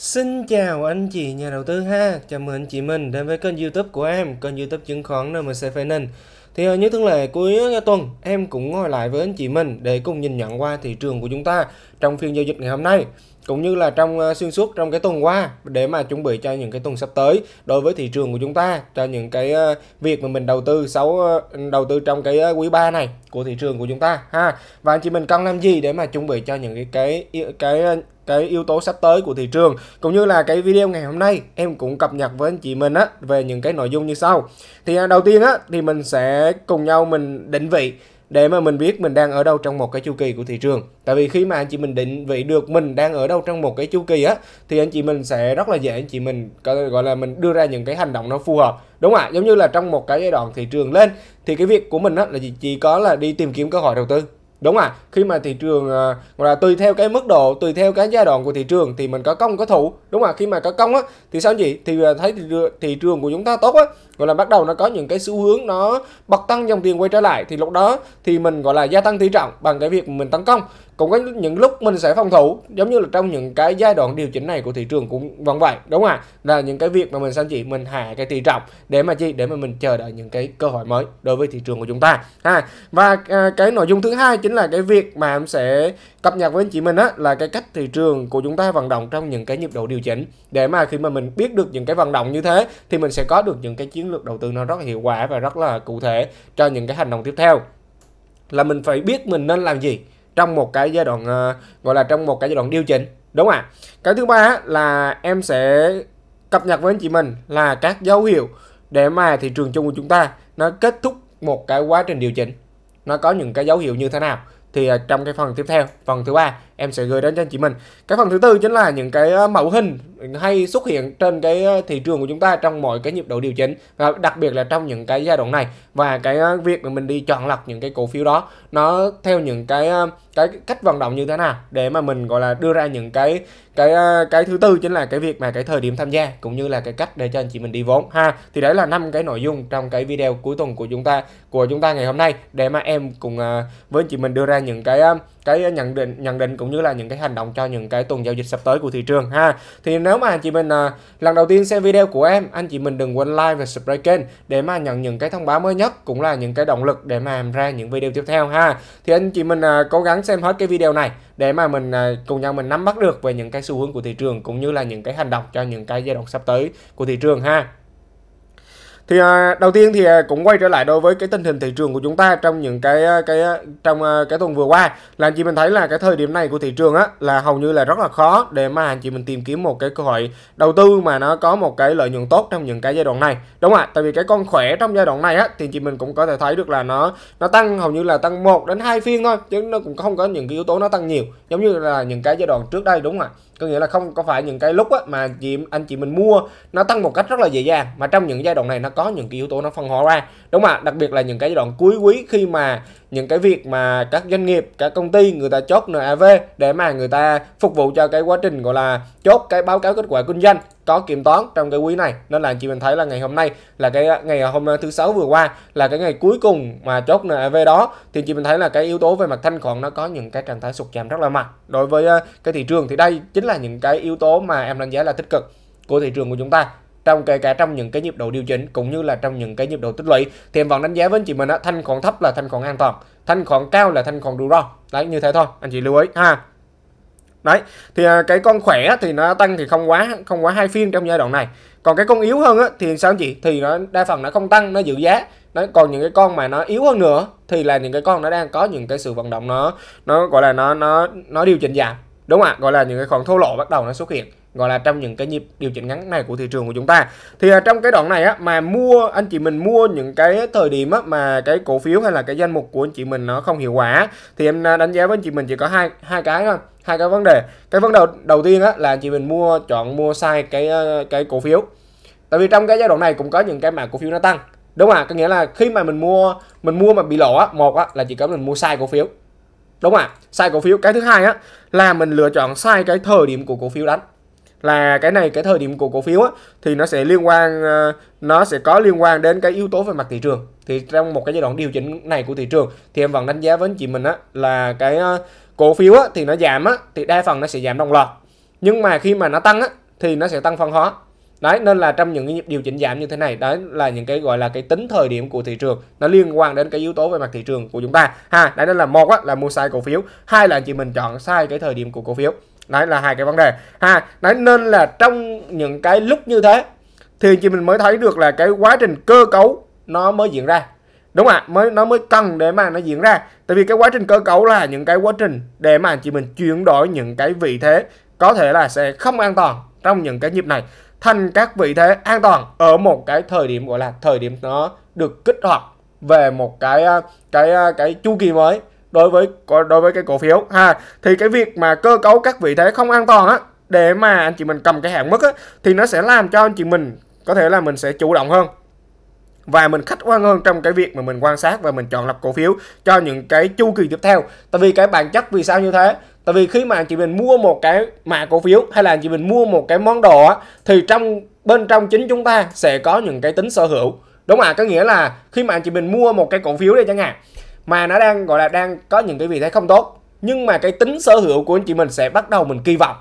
Xin chào anh chị nhà đầu tư ha Chào mừng anh chị mình đến với kênh youtube của em Kênh youtube chứng khoán NMC Finance Thì ờ, như thường lệ cuối ờ, tuần Em cũng ngồi lại với anh chị mình Để cùng nhìn nhận qua thị trường của chúng ta Trong phiên giao dịch ngày hôm nay cũng như là trong ờ, xuyên suốt trong cái tuần qua để mà chuẩn bị cho những cái tuần sắp tới đối với thị trường của chúng ta cho những cái việc mà mình đầu tư xấu đầu tư trong cái quý 3 này của thị trường của chúng ta ha và anh chị mình cần làm gì để mà chuẩn bị cho những cái cái cái cái yếu tố sắp tới của thị trường cũng như là cái video ngày hôm nay em cũng cập nhật với anh chị mình á về những cái nội dung như sau thì à, đầu tiên á thì mình sẽ cùng nhau mình định vị để mà mình biết mình đang ở đâu trong một cái chu kỳ của thị trường. Tại vì khi mà anh chị mình định vị được mình đang ở đâu trong một cái chu kỳ á thì anh chị mình sẽ rất là dễ anh chị mình gọi là mình đưa ra những cái hành động nó phù hợp. Đúng ạ, à, giống như là trong một cái giai đoạn thị trường lên thì cái việc của mình á là chỉ có là đi tìm kiếm cơ hội đầu tư đúng à khi mà thị trường à, gọi là tùy theo cái mức độ tùy theo cái giai đoạn của thị trường thì mình có công có thủ đúng à khi mà có công á thì sao gì thì à, thấy thị trường, thị trường của chúng ta tốt á gọi là bắt đầu nó có những cái xu hướng nó bật tăng dòng tiền quay trở lại thì lúc đó thì mình gọi là gia tăng tỷ trọng bằng cái việc mình tấn công cũng có những lúc mình sẽ phòng thủ giống như là trong những cái giai đoạn điều chỉnh này của thị trường cũng vẫn vậy đúng không ạ là những cái việc mà mình sanh chị mình hạ cái tỷ trọng để mà chi để mà mình chờ đợi những cái cơ hội mới đối với thị trường của chúng ta ha và à, cái nội dung thứ hai chính là cái việc mà em sẽ cập nhật với anh chị mình á là cái cách thị trường của chúng ta vận động trong những cái nhịp độ điều chỉnh để mà khi mà mình biết được những cái vận động như thế thì mình sẽ có được những cái chiến lược đầu tư nó rất hiệu quả và rất là cụ thể cho những cái hành động tiếp theo là mình phải biết mình nên làm gì trong một cái giai đoạn uh, gọi là trong một cái giai đoạn điều chỉnh đúng không ạ cái thứ ba á, là em sẽ cập nhật với anh chị mình là các dấu hiệu để mà thị trường chung của chúng ta nó kết thúc một cái quá trình điều chỉnh nó có những cái dấu hiệu như thế nào thì à, trong cái phần tiếp theo phần thứ ba em sẽ gửi đến cho anh chị mình cái phần thứ tư chính là những cái ờ, mẫu hình hay xuất hiện trên cái ờ, thị trường của chúng ta trong mọi cái nhịp độ điều chỉnh và đặc biệt là trong những cái giai đoạn này và cái ờ, việc mà mình đi chọn lọc những cái cổ phiếu đó nó theo những cái cái cách vận động như thế nào để mà mình gọi là đưa ra những cái cái cái thứ tư chính là cái việc mà cái thời điểm tham gia cũng như là cái cách để cho anh chị mình đi vốn ha thì đấy là năm cái nội dung trong cái video cuối tuần của chúng ta của chúng ta ngày hôm nay để mà em cùng với anh chị mình đưa ra những cái cái nhận định nhận định cũng như là những cái hành động cho những cái tuần giao dịch sắp tới của thị trường ha thì nếu mà anh chị mình à, lần đầu tiên xem video của em anh chị mình đừng quên like và subscribe kênh để mà nhận những cái thông báo mới nhất cũng là những cái động lực để mà em ra những video tiếp theo ha thì anh chị mình à, cố gắng xem hết cái video này để mà mình à, cùng nhau mình nắm bắt được về những cái xu hướng của thị trường cũng như là những cái hành động cho những cái giai đoạn sắp tới của thị trường ha thì à, đầu tiên thì à, cũng quay trở lại đối với cái tình hình thị trường của chúng ta trong những cái à, cái trong cái tuần vừa qua là anh chị mình thấy là cái thời điểm này của thị trường á là hầu như là rất là khó để mà anh chị mình tìm kiếm một cái cơ hội đầu tư mà nó có một cái lợi nhuận tốt trong những cái giai đoạn này đúng không ạ tại vì cái con khỏe trong giai đoạn này á thì chị mình cũng có thể thấy được là nó nó tăng hầu như là tăng một đến hai phiên thôi chứ nó cũng không có những cái yếu tố nó tăng nhiều giống như là những cái giai đoạn trước đây đúng không ạ có nghĩa là không có phải những cái lúc á, mà chị anh chị mình mua nó tăng một cách rất là dễ dàng mà trong những giai đoạn này nó có những cái yếu tố nó phân hóa ra đúng không ạ đặc biệt là những cái giai đoạn cuối quý khi mà những cái việc mà các doanh nghiệp các công ty người ta chốt NAV để mà người ta phục vụ cho cái quá trình gọi là chốt cái báo cáo kết quả kinh doanh có kiểm toán trong cái quý này nên là chị mình thấy là ngày hôm nay là cái à, ngày à, hôm à, thứ sáu vừa qua là cái ngày cuối cùng mà chốt về đó thì chị mình thấy là cái yếu tố về mặt thanh khoản nó có những cái trạng thái sụt giảm rất là mạnh đối với cái thị trường thì đây chính là những cái yếu tố mà em đánh giá là tích cực của thị trường của chúng ta trong kể cả trong những cái nhịp độ điều chỉnh cũng như là trong những cái nhịp độ tích lũy thì em vẫn đánh giá với anh chị mình á thanh khoản thấp là thanh khoản an toàn thanh khoản cao là thanh khoản rủi ro đấy như thế thôi anh chị lưu ý ha đấy thì à, cái con khỏe thì nó tăng thì không quá không quá hai phiên trong giai đoạn này còn cái con yếu hơn á, thì sao chị thì nó đa phần nó không tăng nó giữ giá đấy còn những cái con mà nó yếu hơn nữa thì là những cái con nó đang có những cái sự vận động nó nó gọi là nó nó nó điều chỉnh giảm đúng không ạ gọi là những cái khoản thô lỗ bắt đầu nó xuất hiện gọi là trong những cái nhịp điều chỉnh ngắn này của thị trường của chúng ta thì à, trong cái đoạn này á mà mua anh chị mình mua những cái thời điểm á mà cái cổ phiếu hay là cái danh mục của anh chị mình nó không hiệu quả thì em à, đánh giá với anh chị mình chỉ có hai hai cái thôi hai cái vấn đề cái vấn đề đầu tiên á là anh chị mình mua chọn mua sai cái à, cái cổ phiếu tại vì trong cái giai đoạn này cũng có những cái mã cổ phiếu nó tăng đúng không ạ? có nghĩa là khi mà mình mua mình mua mà bị lỗ á một á là chỉ có mình mua sai cổ phiếu đúng không ạ? sai cổ phiếu cái thứ hai á là mình lựa chọn sai cái thời điểm của cổ phiếu đánh là cái này cái thời điểm của cổ phiếu á, thì nó sẽ liên quan ờ, nó sẽ có liên quan đến cái yếu tố về mặt thị trường thì trong một cái giai đoạn điều chỉnh này của thị trường thì em vẫn đánh giá với anh chị mình á, là cái ờ, cổ phiếu á, thì nó giảm á, thì đa phần nó sẽ giảm đồng loạt nhưng mà khi mà nó tăng á, thì nó sẽ tăng phân hóa đấy nên là trong những cái điều chỉnh giảm như thế này đấy là những cái gọi là cái tính thời điểm của thị trường nó liên quan đến cái yếu tố về mặt thị trường của chúng ta ha đấy nên là một á, là mua sai cổ phiếu hai là anh chị mình chọn sai cái thời điểm của cổ phiếu đấy là hai cái vấn đề ha đấy nên là trong những cái lúc như thế thì chị mình mới thấy được là cái quá trình cơ cấu nó mới diễn ra đúng ạ à, mới nó mới cần để mà nó diễn ra tại vì cái quá trình cơ cấu là những cái quá trình để mà chị mình chuyển đổi những cái vị thế có thể là sẽ không an toàn trong những cái nhịp này thành các vị thế an toàn ở một cái thời điểm gọi là thời điểm nó được kích hoạt về một cái cái cái chu kỳ mới đối với đối với cái cổ phiếu ha thì cái việc mà cơ cấu các vị thế không an toàn á để mà anh chị mình cầm cái hạn mức á thì nó sẽ làm cho anh chị mình có thể là mình sẽ chủ động hơn và mình khách quan hơn trong cái việc mà mình quan sát và mình chọn lọc cổ phiếu cho những cái chu kỳ tiếp theo tại vì cái bản chất vì sao như thế tại vì khi mà anh chị mình mua một cái mã cổ phiếu hay là anh chị mình mua một cái món đồ á thì trong bên trong chính chúng ta sẽ có những cái tính sở hữu đúng không ạ có nghĩa là khi mà anh chị mình mua một cái cổ phiếu đây chẳng hạn mà nó đang gọi là đang có những cái vị thế không tốt nhưng mà cái tính sở hữu của anh chị mình sẽ bắt đầu mình kỳ vọng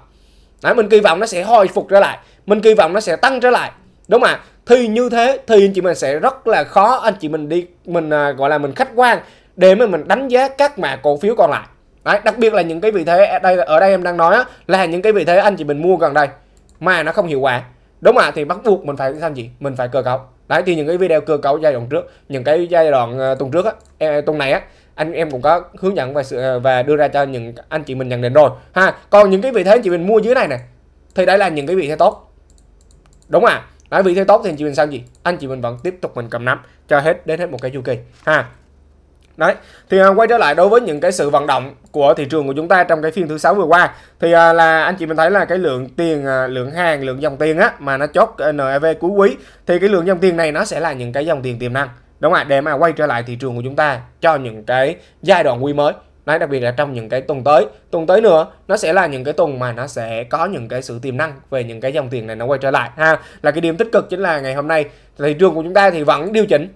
Đấy, mình kỳ vọng nó sẽ hồi phục trở lại mình kỳ vọng nó sẽ tăng trở lại đúng không ạ thì như thế thì anh chị mình sẽ rất là khó anh chị mình đi mình à, gọi là mình khách quan để mà mình đánh giá các mã cổ phiếu còn lại Đấy, đặc biệt là những cái vị thế ở đây ở đây em đang nói là những cái vị thế anh chị mình mua gần đây mà nó không hiệu quả đúng không ạ thì bắt buộc mình phải làm gì mình phải cơ cấu đấy thì những cái video cơ cấu giai đoạn trước những cái giai đoạn ờ, tuần trước á e, tuần này á anh em cũng có hướng dẫn và sự ờ, và đưa ra cho những anh chị mình nhận định rồi ha còn những cái vị thế anh chị mình mua dưới này nè thì đấy là những cái vị thế tốt đúng à đấy vị thế tốt thì anh chị mình sao gì anh chị mình vẫn tiếp tục mình cầm nắm cho hết đến hết một cái chu kỳ ha Đấy, thì uh, quay trở lại đối với những cái sự vận động của thị trường của chúng ta trong cái phiên thứ sáu vừa qua thì uh, là anh chị mình thấy là cái lượng tiền uh, lượng hàng lượng dòng tiền á mà nó chốt NEV cuối quý thì cái lượng dòng tiền này nó sẽ là những cái dòng tiền tiềm năng đúng không ạ để mà quay trở lại thị trường của chúng ta cho những cái giai đoạn quý mới Đấy, đặc biệt là trong những cái tuần tới tuần tới nữa nó sẽ là những cái tuần mà nó sẽ có những cái sự tiềm năng về những cái dòng tiền này nó quay trở lại ha là cái điểm tích cực chính là ngày hôm nay thị trường của chúng ta thì vẫn điều chỉnh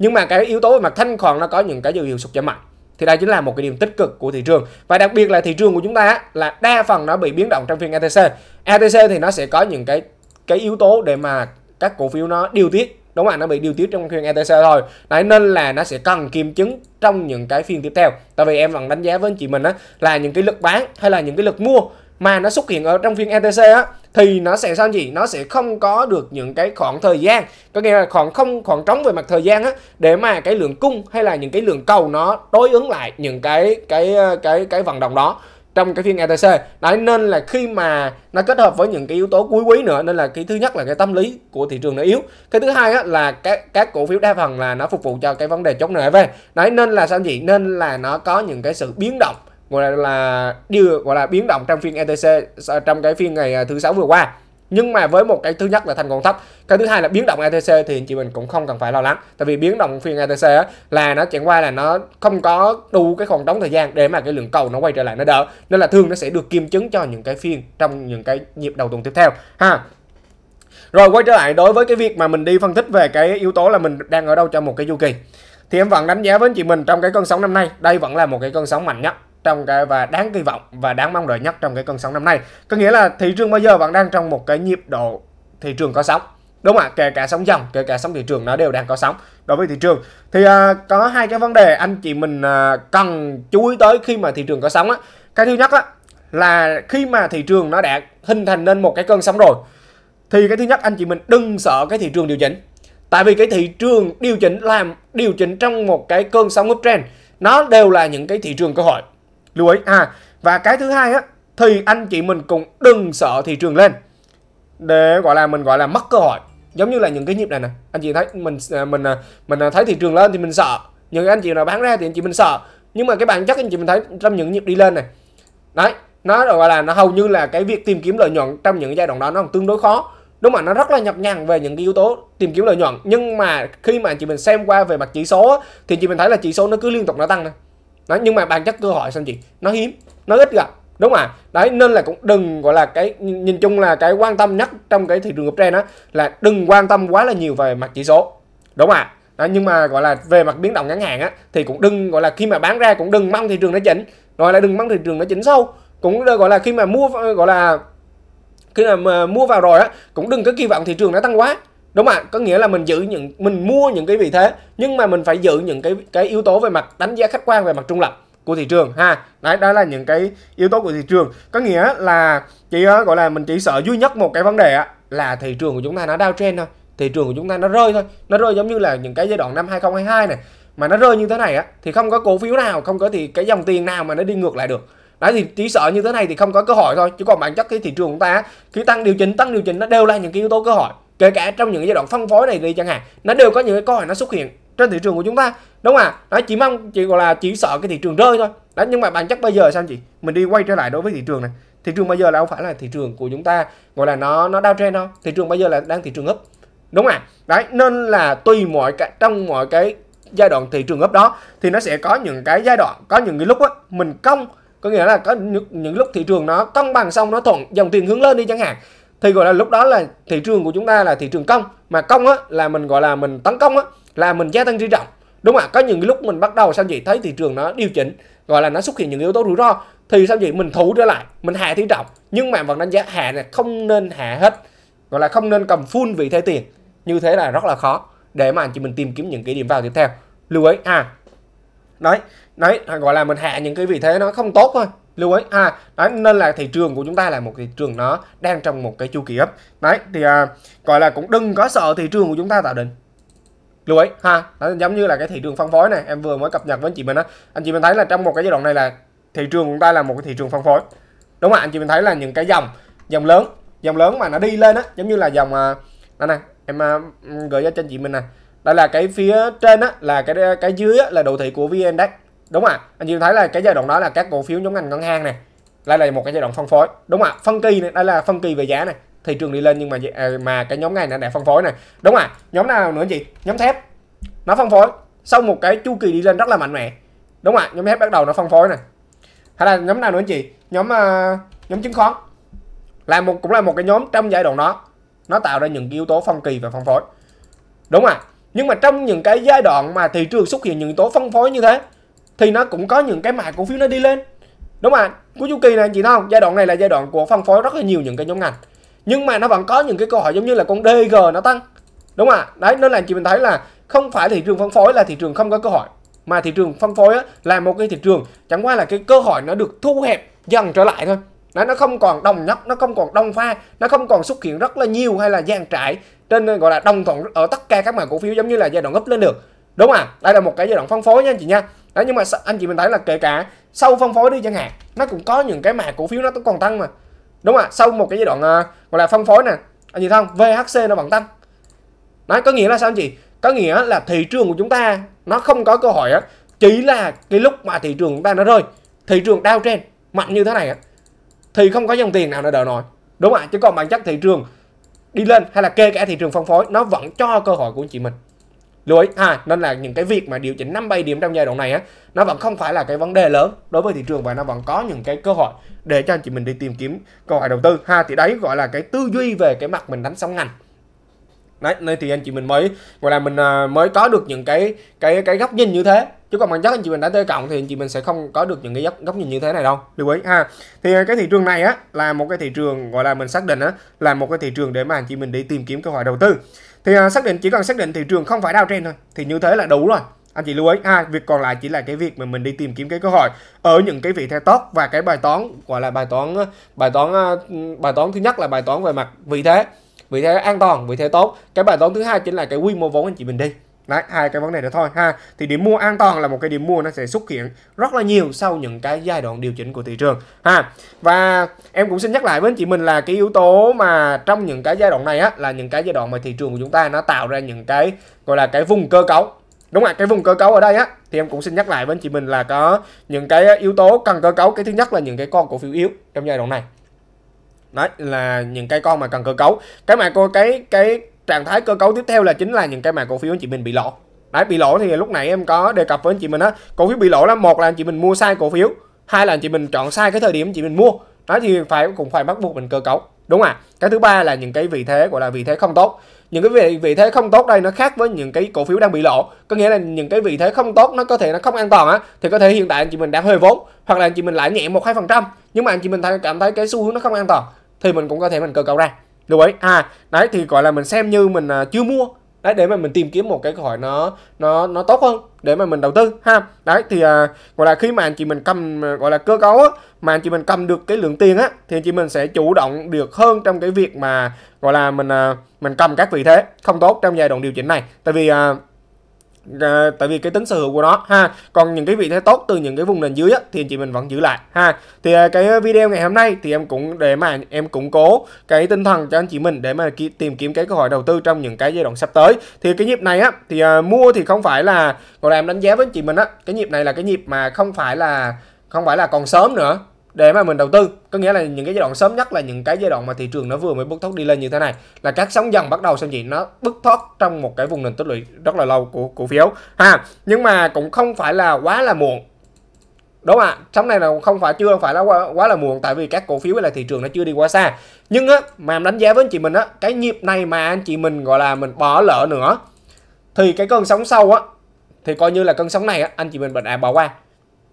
nhưng mà cái yếu tố về mặt thanh khoản nó có những cái dấu hiệu sụt giảm mạnh thì đây chính là một cái điểm tích cực của thị trường và đặc biệt là thị trường của chúng ta là đa phần nó bị biến động trong phiên ETC ETC thì nó sẽ có những cái cái yếu tố để mà các cổ phiếu nó điều tiết đúng không ạ nó bị điều tiết trong phiên ETC thôi đấy nên là nó sẽ cần kiểm chứng trong những cái phiên tiếp theo tại vì em vẫn đánh giá với anh chị mình á là những cái lực bán hay là những cái lực mua mà nó xuất hiện ở trong phiên ETC á thì nó sẽ sao gì nó sẽ không có được những cái khoảng thời gian có nghĩa là khoảng không khoảng trống về mặt thời gian á để mà cái lượng cung hay là những cái lượng cầu nó đối ứng lại những cái cái cái cái, cái vận động đó trong cái phiên ETC đấy nên là khi mà nó kết hợp với những cái yếu tố cuối quý nữa nên là cái thứ nhất là cái tâm lý của thị trường nó yếu cái thứ hai á, là các các cổ phiếu đa phần là nó phục vụ cho cái vấn đề chống nợ e về đấy nên là sao gì nên là nó có những cái sự biến động gọi là đưa gọi là biến động trong phiên ETC ờ, trong cái phiên ngày ờ, thứ sáu vừa qua nhưng mà với một cái thứ nhất là thanh còn thấp cái thứ hai là biến động ETC thì anh chị mình cũng không cần phải lo lắng tại vì biến động phiên ETC là nó chẳng qua là nó không có đủ cái khoảng trống thời gian để mà cái lượng cầu nó quay trở lại nó đỡ nên là thường nó sẽ được kiểm chứng cho những cái phiên trong những cái nhịp đầu tuần tiếp theo ha rồi quay trở lại đối với cái việc mà mình đi phân tích về cái yếu tố là mình đang ở đâu trong một cái chu kỳ thì em vẫn đánh giá với anh chị mình trong cái cơn sóng năm nay đây vẫn là một cái cơn sóng mạnh nhất trong cái và đáng kỳ vọng và đáng mong đợi nhất trong cái cơn sóng năm nay có nghĩa là thị trường bao giờ vẫn đang trong một cái nhịp độ thị trường có sóng đúng không ạ kể cả sóng dòng kể cả sóng thị trường nó đều đang có sóng đối với thị trường thì à, có hai cái vấn đề anh chị mình à, cần chú ý tới khi mà thị trường có sóng á cái thứ nhất á là khi mà thị trường nó đã hình thành nên một cái cơn sóng rồi thì cái thứ nhất anh chị mình đừng sợ cái thị trường điều chỉnh tại vì cái thị trường điều chỉnh làm điều chỉnh trong một cái cơn sóng uptrend nó đều là những cái thị trường cơ hội lưu ý à và cái thứ hai á thì anh chị mình cũng đừng sợ thị trường lên để gọi là mình gọi là mất cơ hội giống như là những cái nhịp này nè anh chị thấy mình à, mình à, mình à, thấy thị trường lên thì mình sợ những anh chị nào bán ra thì anh chị mình sợ nhưng mà cái bản chất anh chị mình thấy trong những nhịp đi lên này đấy nó gọi là nó hầu như là cái việc tìm kiếm lợi nhuận trong những giai đoạn đó nó tương đối khó đúng mà nó rất là nhập nhằn về những cái yếu tố tìm kiếm lợi nhuận nhưng mà khi mà anh chị mình xem qua về mặt chỉ số thì chị mình thấy là chỉ số nó cứ liên tục nó tăng này nó nhưng mà bản chất cơ hội xem gì nó hiếm nó ít gặp đúng không ạ đấy nên là cũng đừng gọi là cái nhìn chung là cái quan tâm nhất trong cái thị trường ngập trend đó là đừng quan tâm quá là nhiều về mặt chỉ số đúng không ạ nhưng mà gọi là về mặt biến động ngắn hạn á thì cũng đừng gọi là khi mà bán ra cũng đừng mong thị trường nó chỉnh rồi là đừng mong thị trường nó chỉnh sâu cũng ờ, gọi là khi mà mua ờ, gọi là khi mà mua vào rồi á cũng đừng có kỳ vọng thị trường nó tăng quá đúng không ạ có nghĩa là mình giữ những mình mua những cái vị thế nhưng mà mình phải giữ những cái cái yếu tố về mặt đánh giá khách quan về mặt trung lập của thị trường ha đấy đó là những cái yếu tố của thị trường có nghĩa là chỉ ờ, gọi là mình chỉ sợ duy nhất một cái vấn đề là thị trường của chúng ta nó đau trên thôi thị trường của chúng ta nó rơi thôi nó rơi giống như là những cái giai đoạn năm 2022 này mà nó rơi như thế này á thì không có cổ phiếu nào không có thì cái dòng tiền nào mà nó đi ngược lại được đấy thì chỉ sợ như thế này thì không có cơ hội thôi chứ còn bản chất cái thị trường của ta khi tăng điều chỉnh tăng điều chỉnh nó đều là những cái yếu tố cơ hội kể cả trong những giai đoạn phân phối này đi chẳng hạn nó đều có những cái câu hỏi nó xuất hiện trên thị trường của chúng ta đúng không ạ đó chỉ mong chỉ gọi là chỉ sợ cái thị trường rơi thôi đó nhưng mà bản chất bây giờ sao chị mình đi quay trở lại đối với thị trường này thị trường bây giờ là không phải là thị trường của chúng ta gọi là nó nó đau trên đâu thị trường bây giờ là đang thị trường ấp đúng không ạ đấy nên là tùy mọi cái trong mọi cái giai đoạn thị trường ấp đó thì nó sẽ có những cái giai đoạn có những cái lúc á mình cong có nghĩa là có những, những lúc thị trường nó cân bằng xong nó thuận dòng tiền hướng lên đi chẳng hạn thì gọi là lúc đó là thị trường của chúng ta là thị trường công mà công á là mình gọi là mình tấn công á là mình gia tăng di động đúng không ạ có những lúc mình bắt đầu sao chị thấy thị trường nó điều chỉnh gọi là nó xuất hiện những yếu tố rủi ro thì sao chị mình thủ trở lại mình hạ tỷ trọng nhưng mà vẫn đánh giá hạ này không nên hạ hết gọi là không nên cầm full vị thế tiền như thế là rất là khó để mà anh chị mình tìm kiếm những cái điểm vào tiếp theo lưu ý à nói nói gọi là mình hạ những cái vị thế nó không tốt thôi lưu ý ha à, đấy nên là thị trường của chúng ta là một thị trường nó đang trong một cái chu kỳ up đấy thì à, gọi là cũng đừng có sợ thị trường của chúng ta tạo đỉnh lưu ý ha đó, giống như là cái thị trường phân phối này em vừa mới cập nhật với anh chị mình á anh chị mình thấy là trong một cái giai đoạn này là thị trường của chúng ta là một cái thị trường phân phối đúng không anh chị mình thấy là những cái dòng dòng lớn dòng lớn mà nó đi lên á giống như là dòng à, đây này em à, gửi cho anh chị mình này đây là cái phía trên á là cái cái dưới á, là đồ thị của vn index đúng ạ à. anh chị thấy là cái giai đoạn đó là các cổ phiếu nhóm ngành ngân hàng này lại là một cái giai đoạn phân phối đúng ạ à. phân kỳ này đây là phân kỳ về giá này thị trường đi lên nhưng mà à, mà cái nhóm này đã, đã phân phối này đúng ạ à. nhóm nào nữa chị nhóm thép nó phân phối sau một cái chu kỳ đi lên rất là mạnh mẽ đúng ạ à. nhóm thép bắt đầu nó phân phối này hay là nhóm nào nữa chị nhóm uh, nhóm chứng khoán là một cũng là một cái nhóm trong giai đoạn đó nó tạo ra những cái yếu tố phân kỳ và phân phối đúng ạ à. nhưng mà trong những cái giai đoạn mà thị trường xuất hiện những yếu tố phân phối như thế thì nó cũng có những cái mã cổ phiếu nó đi lên đúng không ạ cuối chu kỳ này anh chị thấy không giai đoạn này là giai đoạn của phân phối rất là nhiều những cái nhóm ngành nhưng mà nó vẫn có những cái câu hỏi giống như là con DG nó tăng đúng không ạ đấy nên là chị mình thấy là không phải thị trường phân phối là thị trường không có cơ hội mà thị trường phân phối á, là một cái thị trường chẳng qua là cái cơ hội nó được thu hẹp dần trở lại thôi đó, nó không còn đồng nhất nó không còn đông pha nó không còn xuất hiện rất là nhiều hay là gian trải trên gọi là đồng thuận ở tất cả các mảng cổ phiếu giống như là giai đoạn gấp lên được đúng không ạ đây là một cái giai đoạn phân phối nha anh chị nha đó nhưng mà anh chị mình thấy là kể cả sau phân phối đi chẳng hạn nó cũng có những cái mã cổ phiếu nó cũng còn tăng mà đúng không ạ sau một cái giai đoạn uh, gọi là phân phối nè anh chị thấy không VHC nó vẫn tăng nói có nghĩa là sao anh chị có nghĩa là thị trường của chúng ta nó không có cơ hội á chỉ là cái lúc mà thị trường chúng ta nó rơi thị trường đau trên mạnh như thế này á thì không có dòng tiền nào nó đỡ nổi đúng không ạ chứ còn bản chất thị trường đi lên hay là kê cả thị trường phân phối nó vẫn cho cơ hội của anh chị mình lưu ý ha nên là những cái việc mà điều chỉnh 5 7 điểm trong giai đoạn này á nó vẫn không phải là cái vấn đề lớn đối với thị trường và nó vẫn có những cái cơ hội để cho anh chị mình đi tìm kiếm cơ hội đầu tư ha thì đấy gọi là cái tư duy về cái mặt mình đánh sóng ngành đấy nên thì anh chị mình mới gọi là mình à, mới có được những cái cái cái góc nhìn như thế chứ còn bằng chất anh chị mình đã tới cộng thì anh chị mình sẽ không có được những cái góc, góc nhìn như thế này đâu lưu ý ha thì cái thị trường này á là một cái thị trường gọi là mình xác định á là một cái thị trường để mà anh chị mình đi tìm kiếm cơ hội đầu tư thì à, xác định chỉ cần xác định thị trường không phải đau trên thôi thì như thế là đủ rồi anh chị lưu ý à, việc còn lại chỉ là cái việc mà mình đi tìm kiếm cái cơ hội ở những cái vị thế tốt và cái bài toán gọi là bài toán ờ, bài toán ờ, bài toán thứ nhất là bài toán về mặt vị thế vị thế an toàn vị thế tốt cái bài toán thứ hai chính là cái quy mô vốn anh chị mình đi Đấy, hai cái vấn đề đó thôi ha. Thì điểm mua an toàn là một cái điểm mua nó sẽ xuất hiện rất là nhiều sau những cái giai đoạn điều chỉnh của thị trường ha. Và em cũng xin nhắc lại với anh chị mình là cái yếu tố mà trong những cái giai đoạn này á là những cái giai đoạn mà thị trường của chúng ta nó tạo ra những cái gọi là cái vùng cơ cấu. Đúng ạ, cái vùng cơ cấu ở đây á thì em cũng xin nhắc lại với anh chị mình là có những cái yếu tố cần cơ cấu. Cái thứ nhất là những cái con cổ phiếu yếu trong giai đoạn này đấy là những cái con mà cần cơ cấu cái mà cô cái cái trạng thái cơ cấu tiếp theo là chính là những cái mà cổ phiếu anh chị mình bị lỗ đấy bị lỗ thì lúc nãy em có đề cập với anh chị mình á cổ phiếu bị lỗ là một là anh chị mình mua sai cổ phiếu hai là anh chị mình chọn sai cái thời điểm anh chị mình mua đó thì phải cũng phải bắt buộc mình cơ cấu đúng à cái thứ ba là những cái vị thế gọi là vị thế không tốt những cái vị vị thế không tốt đây nó khác với những cái cổ phiếu đang bị lỗ, có nghĩa là những cái vị thế không tốt nó có thể nó không an toàn á thì có thể hiện tại anh chị mình đang hơi vốn hoặc là anh chị mình lãi nhẹ một hai phần trăm nhưng mà anh chị mình thấy cảm thấy cái xu hướng nó không an toàn thì mình cũng có thể mình cơ cấu ra lưu ý à đấy thì gọi là mình xem như mình uh, chưa mua đấy để mà mình tìm kiếm một cái gọi nó nó nó tốt hơn để mà mình đầu tư ha đấy thì à, gọi là khi mà anh chị mình cầm gọi là cơ cấu á, mà anh chị mình cầm được cái lượng tiền á thì anh chị mình sẽ chủ động được hơn trong cái việc mà gọi là mình à, mình cầm các vị thế không tốt trong giai đoạn điều chỉnh này tại vì à, Ờ, tại vì cái tính sở hữu của nó ha còn những cái vị thế tốt từ những cái vùng nền dưới á, thì anh chị mình vẫn giữ lại ha thì ờ, cái video ngày hôm nay thì em cũng để mà em củng cố cái tinh thần cho anh chị mình để mà tìm kiếm cái cơ hội đầu tư trong những cái giai đoạn sắp tới thì cái nhịp này á thì ờ, mua thì không phải là còn em đánh giá với anh chị mình á cái nhịp này là cái nhịp mà không phải là không phải là còn sớm nữa để mà mình đầu tư có nghĩa là những cái giai đoạn sớm nhất là những cái giai đoạn mà thị trường nó vừa mới bứt thoát đi lên như thế này là các sóng dần bắt đầu xem gì nó bứt thoát trong một cái vùng nền tích lũy rất là lâu của cổ phiếu ha nhưng mà cũng không phải là quá là muộn đúng ạ à, sóng này là không phải chưa phải là quá, quá là muộn tại vì các cổ phiếu hay là thị trường nó chưa đi quá xa nhưng á mà em đánh giá với anh chị mình á cái nhịp này mà anh chị mình gọi là mình bỏ lỡ nữa thì cái cơn sóng sau á thì coi như là cơn sóng này á, anh chị mình bệnh à bỏ qua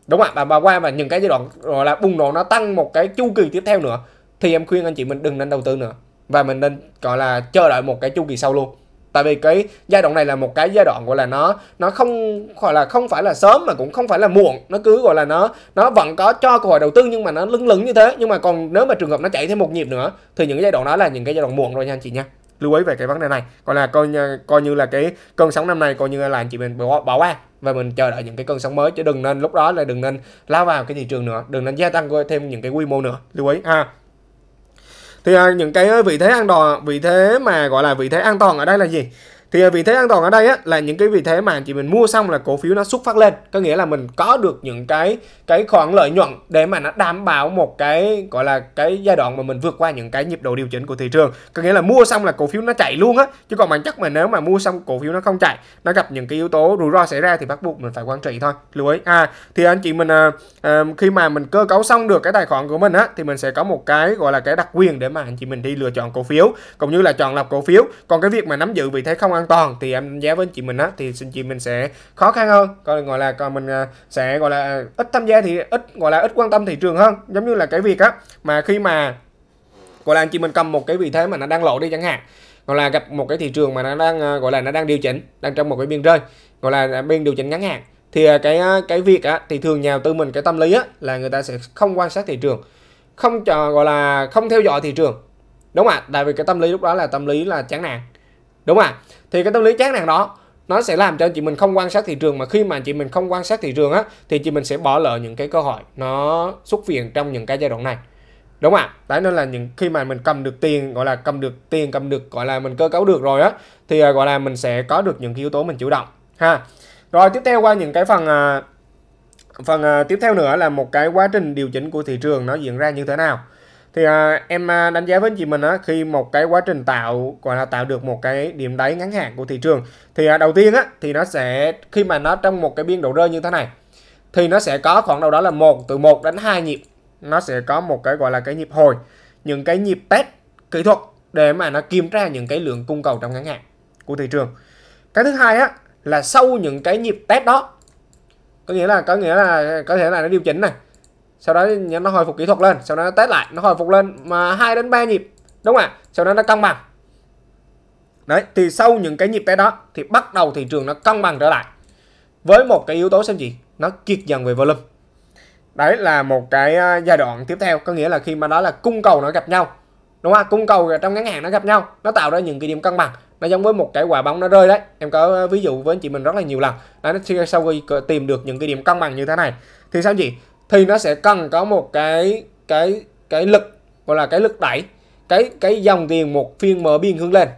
đúng ạ và mà qua mà những cái giai đoạn gọi là bùng nổ nó tăng một cái chu kỳ tiếp theo nữa thì em khuyên anh chị mình đừng nên đầu tư nữa và mình nên gọi là chờ đợi một cái chu kỳ sau luôn tại vì cái giai đoạn này là một cái giai đoạn gọi là nó nó không gọi là không phải là sớm mà cũng không phải là muộn nó cứ gọi là nó nó vẫn có cho cơ hội đầu tư nhưng mà nó lưng lửng như thế nhưng mà còn nếu mà trường hợp nó chạy thêm một nhịp nữa thì những cái giai đoạn đó là những cái giai đoạn muộn rồi nha anh chị nha lưu ý về cái vấn đề này coi là coi như, coi như là cái cơn sóng năm nay coi như là anh chị mình bỏ, bỏ qua và mình chờ đợi những cái cơn sóng mới chứ đừng nên lúc đó là đừng nên lao vào cái thị trường nữa đừng nên gia tăng thêm những cái quy mô nữa lưu ý ha thì à, những cái vị thế an toàn vị thế mà gọi là vị thế an toàn ở đây là gì thì à, vị thế an toàn ở đây á, là những cái vị thế mà chị mình mua xong là cổ phiếu nó xuất phát lên có nghĩa là mình có được những cái cái khoản lợi nhuận để mà nó đảm bảo một cái gọi là cái giai đoạn mà mình vượt qua những cái nhịp độ điều chỉnh của thị trường có nghĩa là mua xong là cổ phiếu nó chạy luôn á chứ còn bản chất mà nếu mà mua xong cổ phiếu nó không chạy nó gặp những cái yếu tố rủi ro xảy ra thì bắt buộc mình phải quản trị thôi lưu ý à thì anh chị mình à, à, khi mà mình cơ cấu xong được cái tài khoản của mình á thì mình sẽ có một cái gọi là cái đặc quyền để mà anh chị mình đi lựa chọn cổ phiếu cũng như là chọn lọc cổ phiếu còn cái việc mà nắm giữ vị thế không an toàn thì em giá với chị mình á thì xin chị mình sẽ khó khăn hơn còn gọi là còn mình à, sẽ gọi là à, ít tham gia thì ít gọi là ít quan tâm thị trường hơn giống như là cái việc á mà khi mà gọi là anh chị mình cầm một cái vị thế mà nó đang lộ đi chẳng hạn gọi là gặp một cái thị trường mà nó đang à, gọi là nó đang điều chỉnh đang trong một cái biên rơi gọi là biên điều chỉnh ngắn hạn thì cái cái việc á thì thường nhà tư mình cái tâm lý á là người ta sẽ không quan sát thị trường không chờ gọi là không theo dõi thị trường đúng ạ à? tại vì cái tâm lý lúc đó là tâm lý là chán nản đúng ạ à? thì cái tâm lý chán nản đó nó sẽ làm cho chị mình không quan sát thị trường mà khi mà chị mình không quan sát thị trường á thì chị mình sẽ bỏ lỡ những cái cơ hội nó xuất hiện trong những cái giai đoạn này đúng không ạ tại nên là những khi mà mình cầm được tiền gọi là cầm được tiền cầm được gọi là mình cơ cấu được rồi á thì à, gọi là mình sẽ có được những cái yếu tố mình chủ động ha rồi tiếp theo qua những cái phần à, phần à, tiếp theo nữa là một cái quá trình điều chỉnh của thị trường nó diễn ra như thế nào thì à, em à, đánh giá với anh chị mình á khi một cái quá trình tạo gọi là tạo được một cái điểm đáy ngắn hạn của thị trường thì à, đầu tiên á thì nó sẽ khi mà nó trong một cái biên độ rơi như thế này thì nó sẽ có khoảng đâu đó là một từ 1 đến 2 nhịp nó sẽ có một cái gọi là cái nhịp hồi những cái nhịp test kỹ thuật để mà nó kiểm tra những cái lượng cung cầu trong ngắn hạn của thị trường cái thứ hai á là sau những cái nhịp test đó có nghĩa là có nghĩa là có thể là nó điều chỉnh này sau đó nó hồi phục kỹ thuật lên sau đó nó test lại nó hồi phục lên mà hai đến ba nhịp đúng không ạ sau đó nó cân bằng đấy thì sau những cái nhịp test đó thì bắt đầu thị trường nó cân bằng trở lại với một cái yếu tố xem gì nó kiệt dần về volume đấy là một cái à, giai đoạn tiếp theo có nghĩa là khi mà đó là cung cầu nó gặp nhau đúng không cung cầu trong ngắn hạn nó gặp nhau nó tạo ra những cái điểm cân bằng nó giống với một cái quả bóng nó rơi đấy em có à, ví dụ với anh chị mình rất là nhiều lần đấy, sau khi tìm được những cái điểm cân bằng như thế này thì sao gì thì nó sẽ cần có một cái cái cái lực gọi là cái lực đẩy cái cái dòng tiền một phiên mở biên hướng lên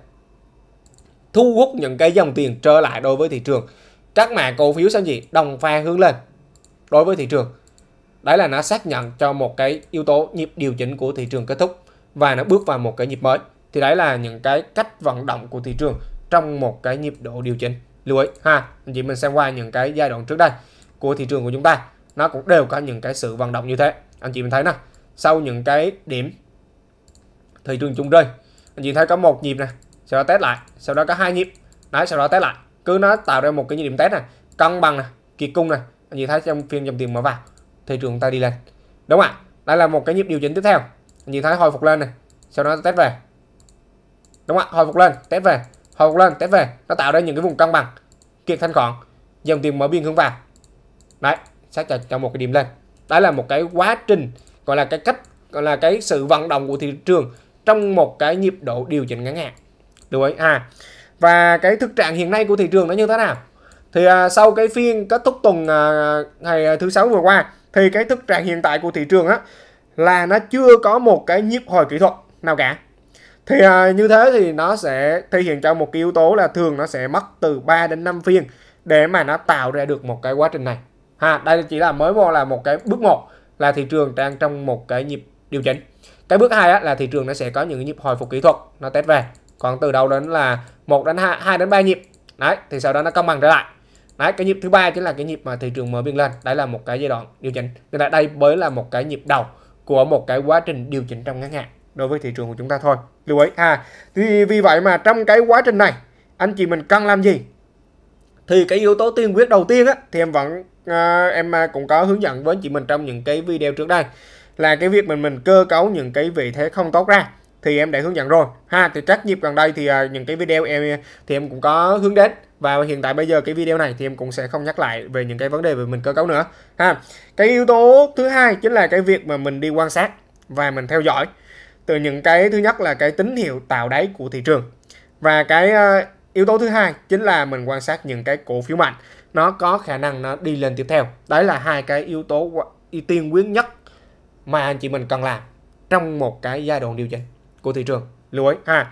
thu hút những cái dòng tiền trở lại đối với thị trường các mã cổ phiếu sao gì đồng pha hướng lên đối với thị trường đấy là nó xác nhận cho một cái yếu tố nhịp điều chỉnh của thị trường kết thúc và nó bước vào một cái nhịp mới thì đấy là những cái cách vận động của thị trường trong một cái nhịp độ điều chỉnh lưu ý ha anh chị mình xem qua những cái giai đoạn trước đây của thị trường của chúng ta nó cũng đều có những cái sự vận động như thế anh chị mình thấy nè sau những cái điểm thị trường chung rơi anh chị thấy có một nhịp này sau đó test lại sau đó có hai nhịp đấy sau đó test lại cứ nó tạo ra một cái nhịp test này cân bằng này kỳ cung này anh chị thấy trong phiên dòng tiền mở vào thị trường ta đi lên đúng không ạ đây là một cái nhịp điều chỉnh tiếp theo anh chị thấy hồi phục lên này sau đó test về đúng không ạ hồi phục lên test về hồi phục lên test về nó tạo ra những cái vùng cân bằng kiệt thanh khoản dòng tiền mở biên hướng vào đấy xác trong một cái điểm lên đó là một cái quá trình gọi là cái cách gọi là cái sự vận động của thị trường trong một cái nhịp độ điều chỉnh ngắn hạn được không à và cái thực trạng hiện nay của thị trường nó như thế nào thì à, sau cái phiên kết thúc tuần à, ngày à, thứ sáu vừa qua thì cái thực trạng hiện tại của thị trường á là nó chưa có một cái nhịp hồi kỹ thuật nào cả thì à, như thế thì nó sẽ thể hiện trong một cái yếu tố là thường nó sẽ mất từ 3 đến 5 phiên để mà nó tạo ra được một cái quá trình này ha đây chỉ là mới vô là một cái bước một là thị trường đang trong một cái nhịp điều chỉnh cái bước hai là thị trường nó sẽ có những nhịp hồi phục kỹ thuật nó test về còn từ đầu đến là một đến hai, hai đến ba nhịp đấy thì sau đó nó cân bằng trở lại đấy cái nhịp thứ ba chính là cái nhịp mà thị trường mở biên lên đấy là một cái giai đoạn điều chỉnh nên là đây mới là một cái nhịp đầu của một cái quá trình điều chỉnh trong ngắn hạn đối với thị trường của chúng ta thôi lưu ý ha à, thì vì vậy mà trong cái quá trình này anh chị mình cần làm gì thì cái yếu tố tiên quyết đầu tiên á, thì em vẫn Ờ, em à, cũng có hướng dẫn với chị mình trong những cái video trước đây là cái việc mình mình cơ cấu những cái vị thế không tốt ra thì em đã hướng dẫn rồi ha thì trách nhiệm gần đây thì à, những cái video em à, thì em cũng có hướng đến và hiện tại bây giờ cái video này thì em cũng sẽ không nhắc lại về những cái vấn đề về mình cơ cấu nữa ha cái yếu tố thứ hai chính là cái việc mà mình đi quan sát và mình theo dõi từ những cái thứ nhất là cái tín hiệu tạo đáy của thị trường và cái yếu tố thứ hai chính là mình quan sát những cái cổ phiếu mạnh nó có khả năng nó đi lên tiếp theo đấy là hai cái yếu tố ưu tiên quyến nhất mà anh chị mình cần làm trong một cái giai đoạn điều chỉnh của thị trường lưu ý ha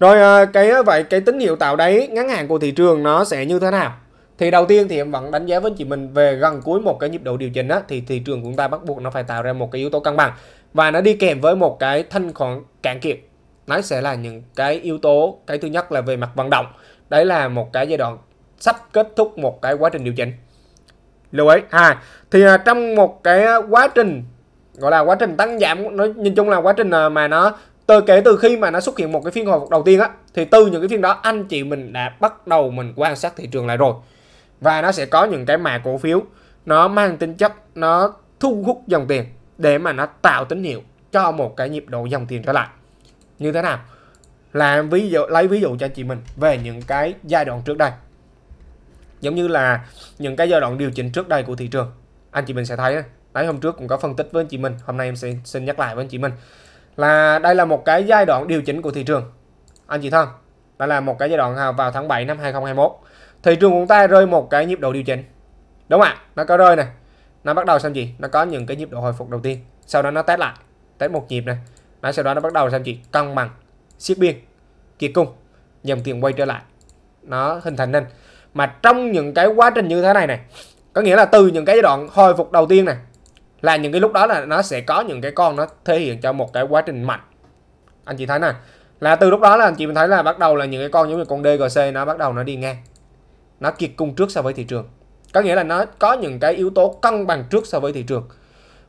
rồi ờ, cái ờ, vậy cái tín hiệu tạo đáy ngắn hạn của thị trường nó sẽ như thế nào thì đầu tiên thì em vẫn đánh giá với chị mình về gần cuối một cái nhịp độ điều chỉnh á, thì thị trường của chúng ta bắt buộc nó phải tạo ra một cái yếu tố cân bằng và nó đi kèm với một cái thanh khoản cạn kiệt nó sẽ là những cái yếu tố cái thứ nhất là về mặt vận động đấy là một cái giai đoạn sắp kết thúc một cái quá trình điều chỉnh lưu ý à thì à, trong một cái quá trình gọi là quá trình tăng giảm nó nhìn chung là quá trình à, mà nó từ kể từ khi mà nó xuất hiện một cái phiên hồi phục đầu tiên á thì từ những cái phiên đó anh chị mình đã bắt đầu mình quan sát thị trường lại rồi và nó sẽ có những cái mã cổ phiếu nó mang tính chất nó thu hút dòng tiền để mà nó tạo tín hiệu cho một cái nhịp độ dòng tiền trở lại như thế nào là ví dụ lấy ví dụ cho chị mình về những cái giai đoạn trước đây giống như là những cái giai đoạn điều chỉnh trước đây của thị trường anh chị mình sẽ thấy đấy hôm trước cũng có phân tích với anh chị mình hôm nay em sẽ xin nhắc lại với anh chị mình là đây là một cái giai đoạn điều chỉnh của thị trường anh chị thân đó là một cái giai đoạn vào tháng 7 năm 2021 thị trường chúng ta rơi một cái nhịp độ điều chỉnh đúng không ạ nó có rơi này nó bắt đầu xem gì nó có những cái nhịp độ hồi phục đầu tiên sau đó nó test lại test một nhịp này nó sau đó nó bắt đầu xem gì cân bằng siết biên kiệt cung dòng tiền quay trở lại nó hình thành nên mà trong những cái quá trình như thế này này có nghĩa là từ những cái giai đoạn hồi phục đầu tiên này là những cái lúc đó là nó sẽ có những cái con nó thể hiện cho một cái quá trình mạnh anh chị thấy nè là từ lúc đó là anh chị mình thấy là bắt đầu là những cái con giống như con DGC nó bắt đầu nó đi ngang nó kiệt cung trước so với thị trường có nghĩa là nó có những cái yếu tố cân bằng trước so với thị trường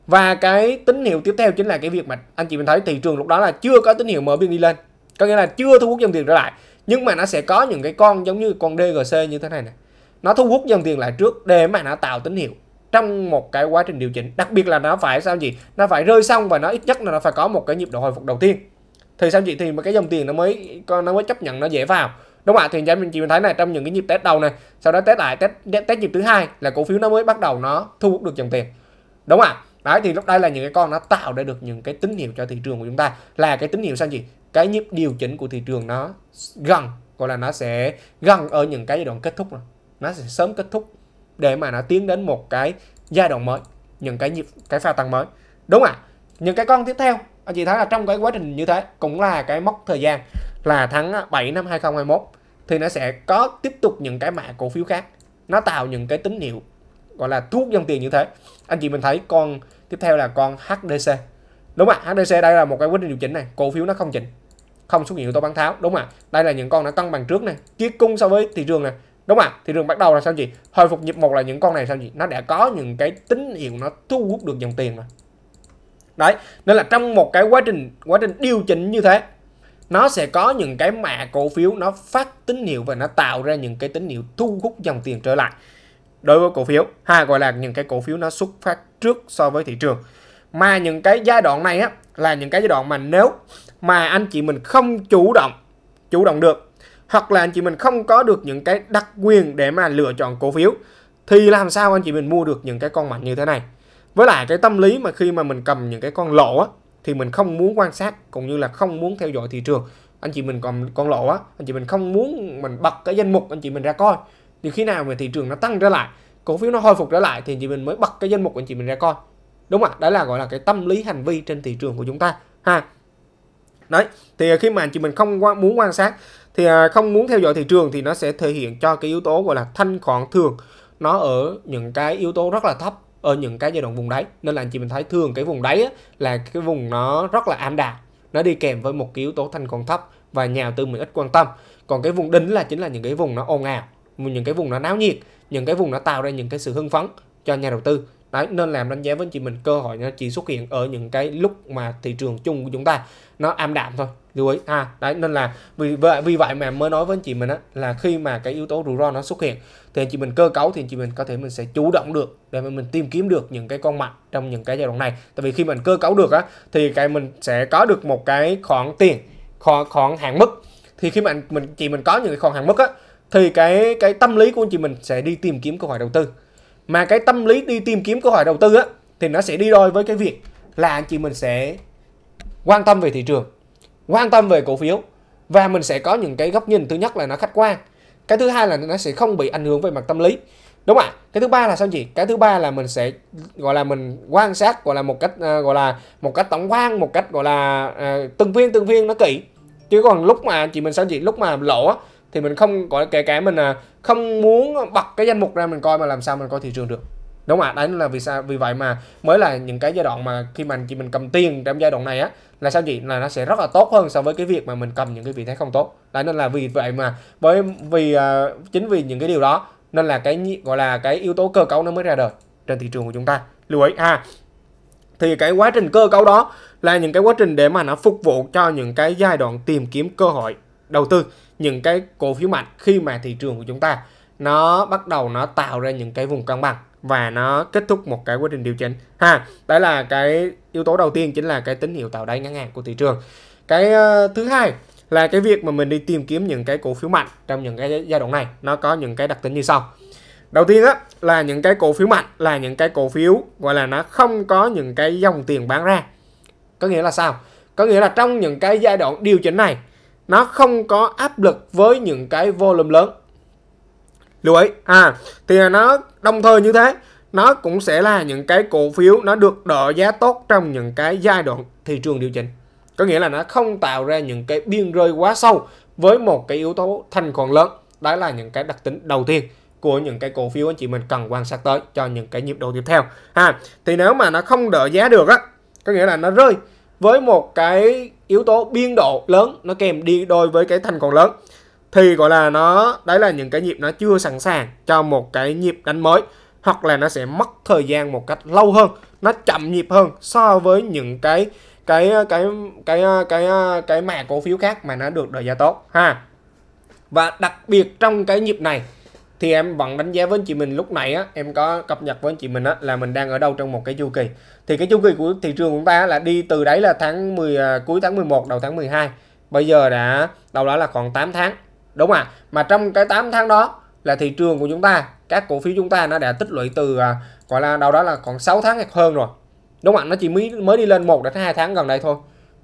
và cái tín hiệu tiếp theo chính là cái việc mà anh chị mình thấy thị trường lúc đó là chưa có tín hiệu mở biên đi lên có nghĩa là chưa thu hút dòng tiền trở lại nhưng mà nó sẽ có những cái con giống như con DGC như thế này nè nó thu hút dòng tiền lại trước để mà nó tạo tín hiệu trong một cái quá trình điều chỉnh đặc biệt là nó phải sao gì nó phải rơi xong và nó ít nhất là nó phải có một cái nhịp độ hồi phục đầu tiên thì sao chị thì mà cái dòng tiền nó mới nó mới chấp nhận nó dễ vào đúng không ạ thì cho mình chị mình thấy này trong những cái nhịp test đầu này sau đó test lại test, test nhịp thứ hai là cổ phiếu nó mới bắt đầu nó thu hút được dòng tiền đúng không ạ đấy thì lúc đây là những cái con nó tạo ra được những cái tín hiệu cho thị trường của chúng ta là cái tín hiệu sao gì cái nhịp điều chỉnh của thị trường nó gần gọi là nó sẽ gần ở những cái giai đoạn kết thúc rồi nó sẽ sớm kết thúc để mà nó tiến đến một cái giai đoạn mới những cái nhịp cái pha tăng mới đúng ạ à? những cái con tiếp theo anh chị thấy là trong cái quá trình như thế cũng là cái mốc thời gian là tháng 7 năm 2021 thì nó sẽ có tiếp tục những cái mã cổ phiếu khác nó tạo những cái tín hiệu gọi là thuốc dòng tiền như thế anh chị mình thấy con tiếp theo là con HDC đúng ạ à, HDC đây là một cái quá trình điều chỉnh này cổ phiếu nó không chỉnh không xuất hiện yếu tố bán tháo đúng không ạ đây là những con đã tăng bằng trước này chiết cung so với thị trường này đúng không ạ thị trường bắt đầu là sao chị hồi phục nhịp một là những con này sao chị nó đã có những cái tín hiệu nó thu hút được dòng tiền rồi đấy nên là trong một cái quá trình quá trình điều chỉnh như thế nó sẽ có những cái mã cổ phiếu nó phát tín hiệu và nó tạo ra những cái tín hiệu thu hút dòng tiền trở lại đối với cổ phiếu ha gọi là những cái cổ phiếu nó xuất phát trước so với thị trường mà những cái giai đoạn này á là những cái giai đoạn mà nếu mà anh chị mình không chủ động chủ động được hoặc là anh chị mình không có được những cái đặc quyền để mà lựa chọn cổ phiếu thì làm sao anh chị mình mua được những cái con mạnh như thế này với lại cái tâm lý mà khi mà mình cầm những cái con lỗ á, thì mình không muốn quan sát cũng như là không muốn theo dõi thị trường anh chị mình còn con lỗ á anh chị mình không muốn mình bật cái danh mục anh chị mình ra coi thì khi nào mà thị trường nó tăng trở lại cổ phiếu nó hồi phục trở lại thì anh chị mình mới bật cái danh mục anh chị mình ra coi đúng không ạ đấy là gọi là cái tâm lý hành vi trên thị trường của chúng ta ha đấy thì à, khi mà chị mình không muốn quan sát thì à, không muốn theo dõi thị trường thì nó sẽ thể hiện cho cái yếu tố gọi là thanh khoản thường nó ở những cái yếu tố rất là thấp ở những cái giai đoạn vùng đáy nên là anh chị mình thấy thường cái vùng đáy á, là cái vùng nó rất là ảm đạm nó đi kèm với một cái yếu tố thanh khoản thấp và nhà đầu tư mình ít quan tâm còn cái vùng đỉnh là chính là những cái vùng nó ồn ào những cái vùng nó náo nhiệt những cái vùng nó tạo ra những cái sự hưng phấn cho nhà đầu tư đấy nên làm đánh giá với chị mình cơ hội nó chỉ xuất hiện ở những cái lúc mà thị trường chung của chúng ta nó am đạm thôi lưu ý ha à, đấy nên là vì vậy vì vậy mà mới nói với anh chị mình á là khi mà cái yếu tố rủi ro nó xuất hiện thì anh chị mình cơ cấu thì anh chị mình có thể mình sẽ chủ động được để mà mình tìm kiếm được những cái con mạnh trong những cái giai đoạn này tại vì khi mình cơ cấu được á thì cái mình sẽ có được một cái khoản tiền khoản khoản hạn mức thì khi mà mình chị mình có những cái khoản hạn mức á thì cái cái tâm lý của anh chị mình sẽ đi tìm kiếm cơ hội đầu tư mà cái tâm lý đi tìm kiếm cơ hội đầu tư á thì nó sẽ đi đôi với cái việc là anh chị mình sẽ quan tâm về thị trường quan tâm về cổ phiếu và mình sẽ có những cái góc nhìn thứ nhất là nó khách quan cái thứ hai là nó sẽ không bị ảnh hưởng về mặt tâm lý đúng ạ cái thứ ba là sao chị cái thứ ba là mình sẽ gọi là mình quan sát gọi là một cách uh, gọi là một cách tổng quan một cách gọi là uh, từng viên từng viên nó kỹ chứ còn lúc mà chị mình sao chị lúc mà lỗ thì mình không gọi kể cái mình à, không muốn bật cái danh mục ra mình coi mà làm sao mình coi thị trường được đúng không ạ đấy là vì sao vì vậy mà mới là những cái giai đoạn mà khi mà chị mình cầm tiền trong giai đoạn này á là sao chị là nó sẽ rất là tốt hơn so với cái việc mà mình cầm những cái vị thế không tốt đấy nên là vì vậy mà với vì uh, chính vì những cái điều đó nên là cái gọi là cái yếu tố cơ cấu nó mới ra đời trên thị trường của chúng ta lưu ý ha à, thì cái quá trình cơ cấu đó là những cái quá trình để mà nó phục vụ cho những cái giai đoạn tìm kiếm cơ hội đầu tư những cái cổ phiếu mạnh khi mà thị trường của chúng ta nó bắt đầu nó tạo ra những cái vùng cân bằng và nó kết thúc một cái quá trình điều chỉnh ha đấy là cái yếu tố đầu tiên chính là cái tín hiệu tạo đáy ngắn hạn của thị trường cái uh, thứ hai là cái việc mà mình đi tìm kiếm những cái cổ phiếu mạnh trong những cái giai đoạn này nó có những cái đặc tính như sau đầu tiên á là những cái cổ phiếu mạnh là những cái cổ phiếu gọi là nó không có những cái dòng tiền bán ra có nghĩa là sao có nghĩa là trong những cái giai đoạn điều chỉnh này nó không có áp lực với những cái volume lớn lưu ý à thì là nó đồng thời như thế nó cũng sẽ là những cái cổ phiếu nó được đỡ giá tốt trong những cái giai đoạn thị trường điều chỉnh có nghĩa là nó không tạo ra những cái biên rơi quá sâu với một cái yếu tố thanh khoản lớn đó là những cái đặc tính đầu tiên của những cái cổ phiếu anh chị mình cần quan sát tới cho những cái nhịp độ tiếp theo ha à, thì nếu mà nó không đỡ giá được á có nghĩa là nó rơi với một cái yếu tố biên độ lớn nó kèm đi đôi với cái thành còn lớn thì gọi là nó đấy là những cái nhịp nó chưa sẵn sàng cho một cái nhịp đánh mới hoặc là nó sẽ mất thời gian một cách lâu hơn nó chậm nhịp hơn so với những cái cái cái cái cái cái, cái mã cổ phiếu khác mà nó được đợi giá tốt ha và đặc biệt trong cái nhịp này thì em vẫn đánh giá với anh chị mình lúc này á em có cập nhật với anh chị mình á là mình đang ở đâu trong một cái chu kỳ thì cái chu kỳ của thị trường của chúng ta là đi từ đấy là tháng 10 à, cuối tháng 11 đầu tháng 12 bây giờ đã đâu đó là khoảng 8 tháng đúng à mà trong cái 8 tháng đó là thị trường của chúng ta các cổ phiếu chúng ta nó đã tích lũy từ à, gọi là đâu đó là khoảng 6 tháng hoặc hơn rồi đúng không ạ nó chỉ mới mới đi lên một đến hai tháng gần đây thôi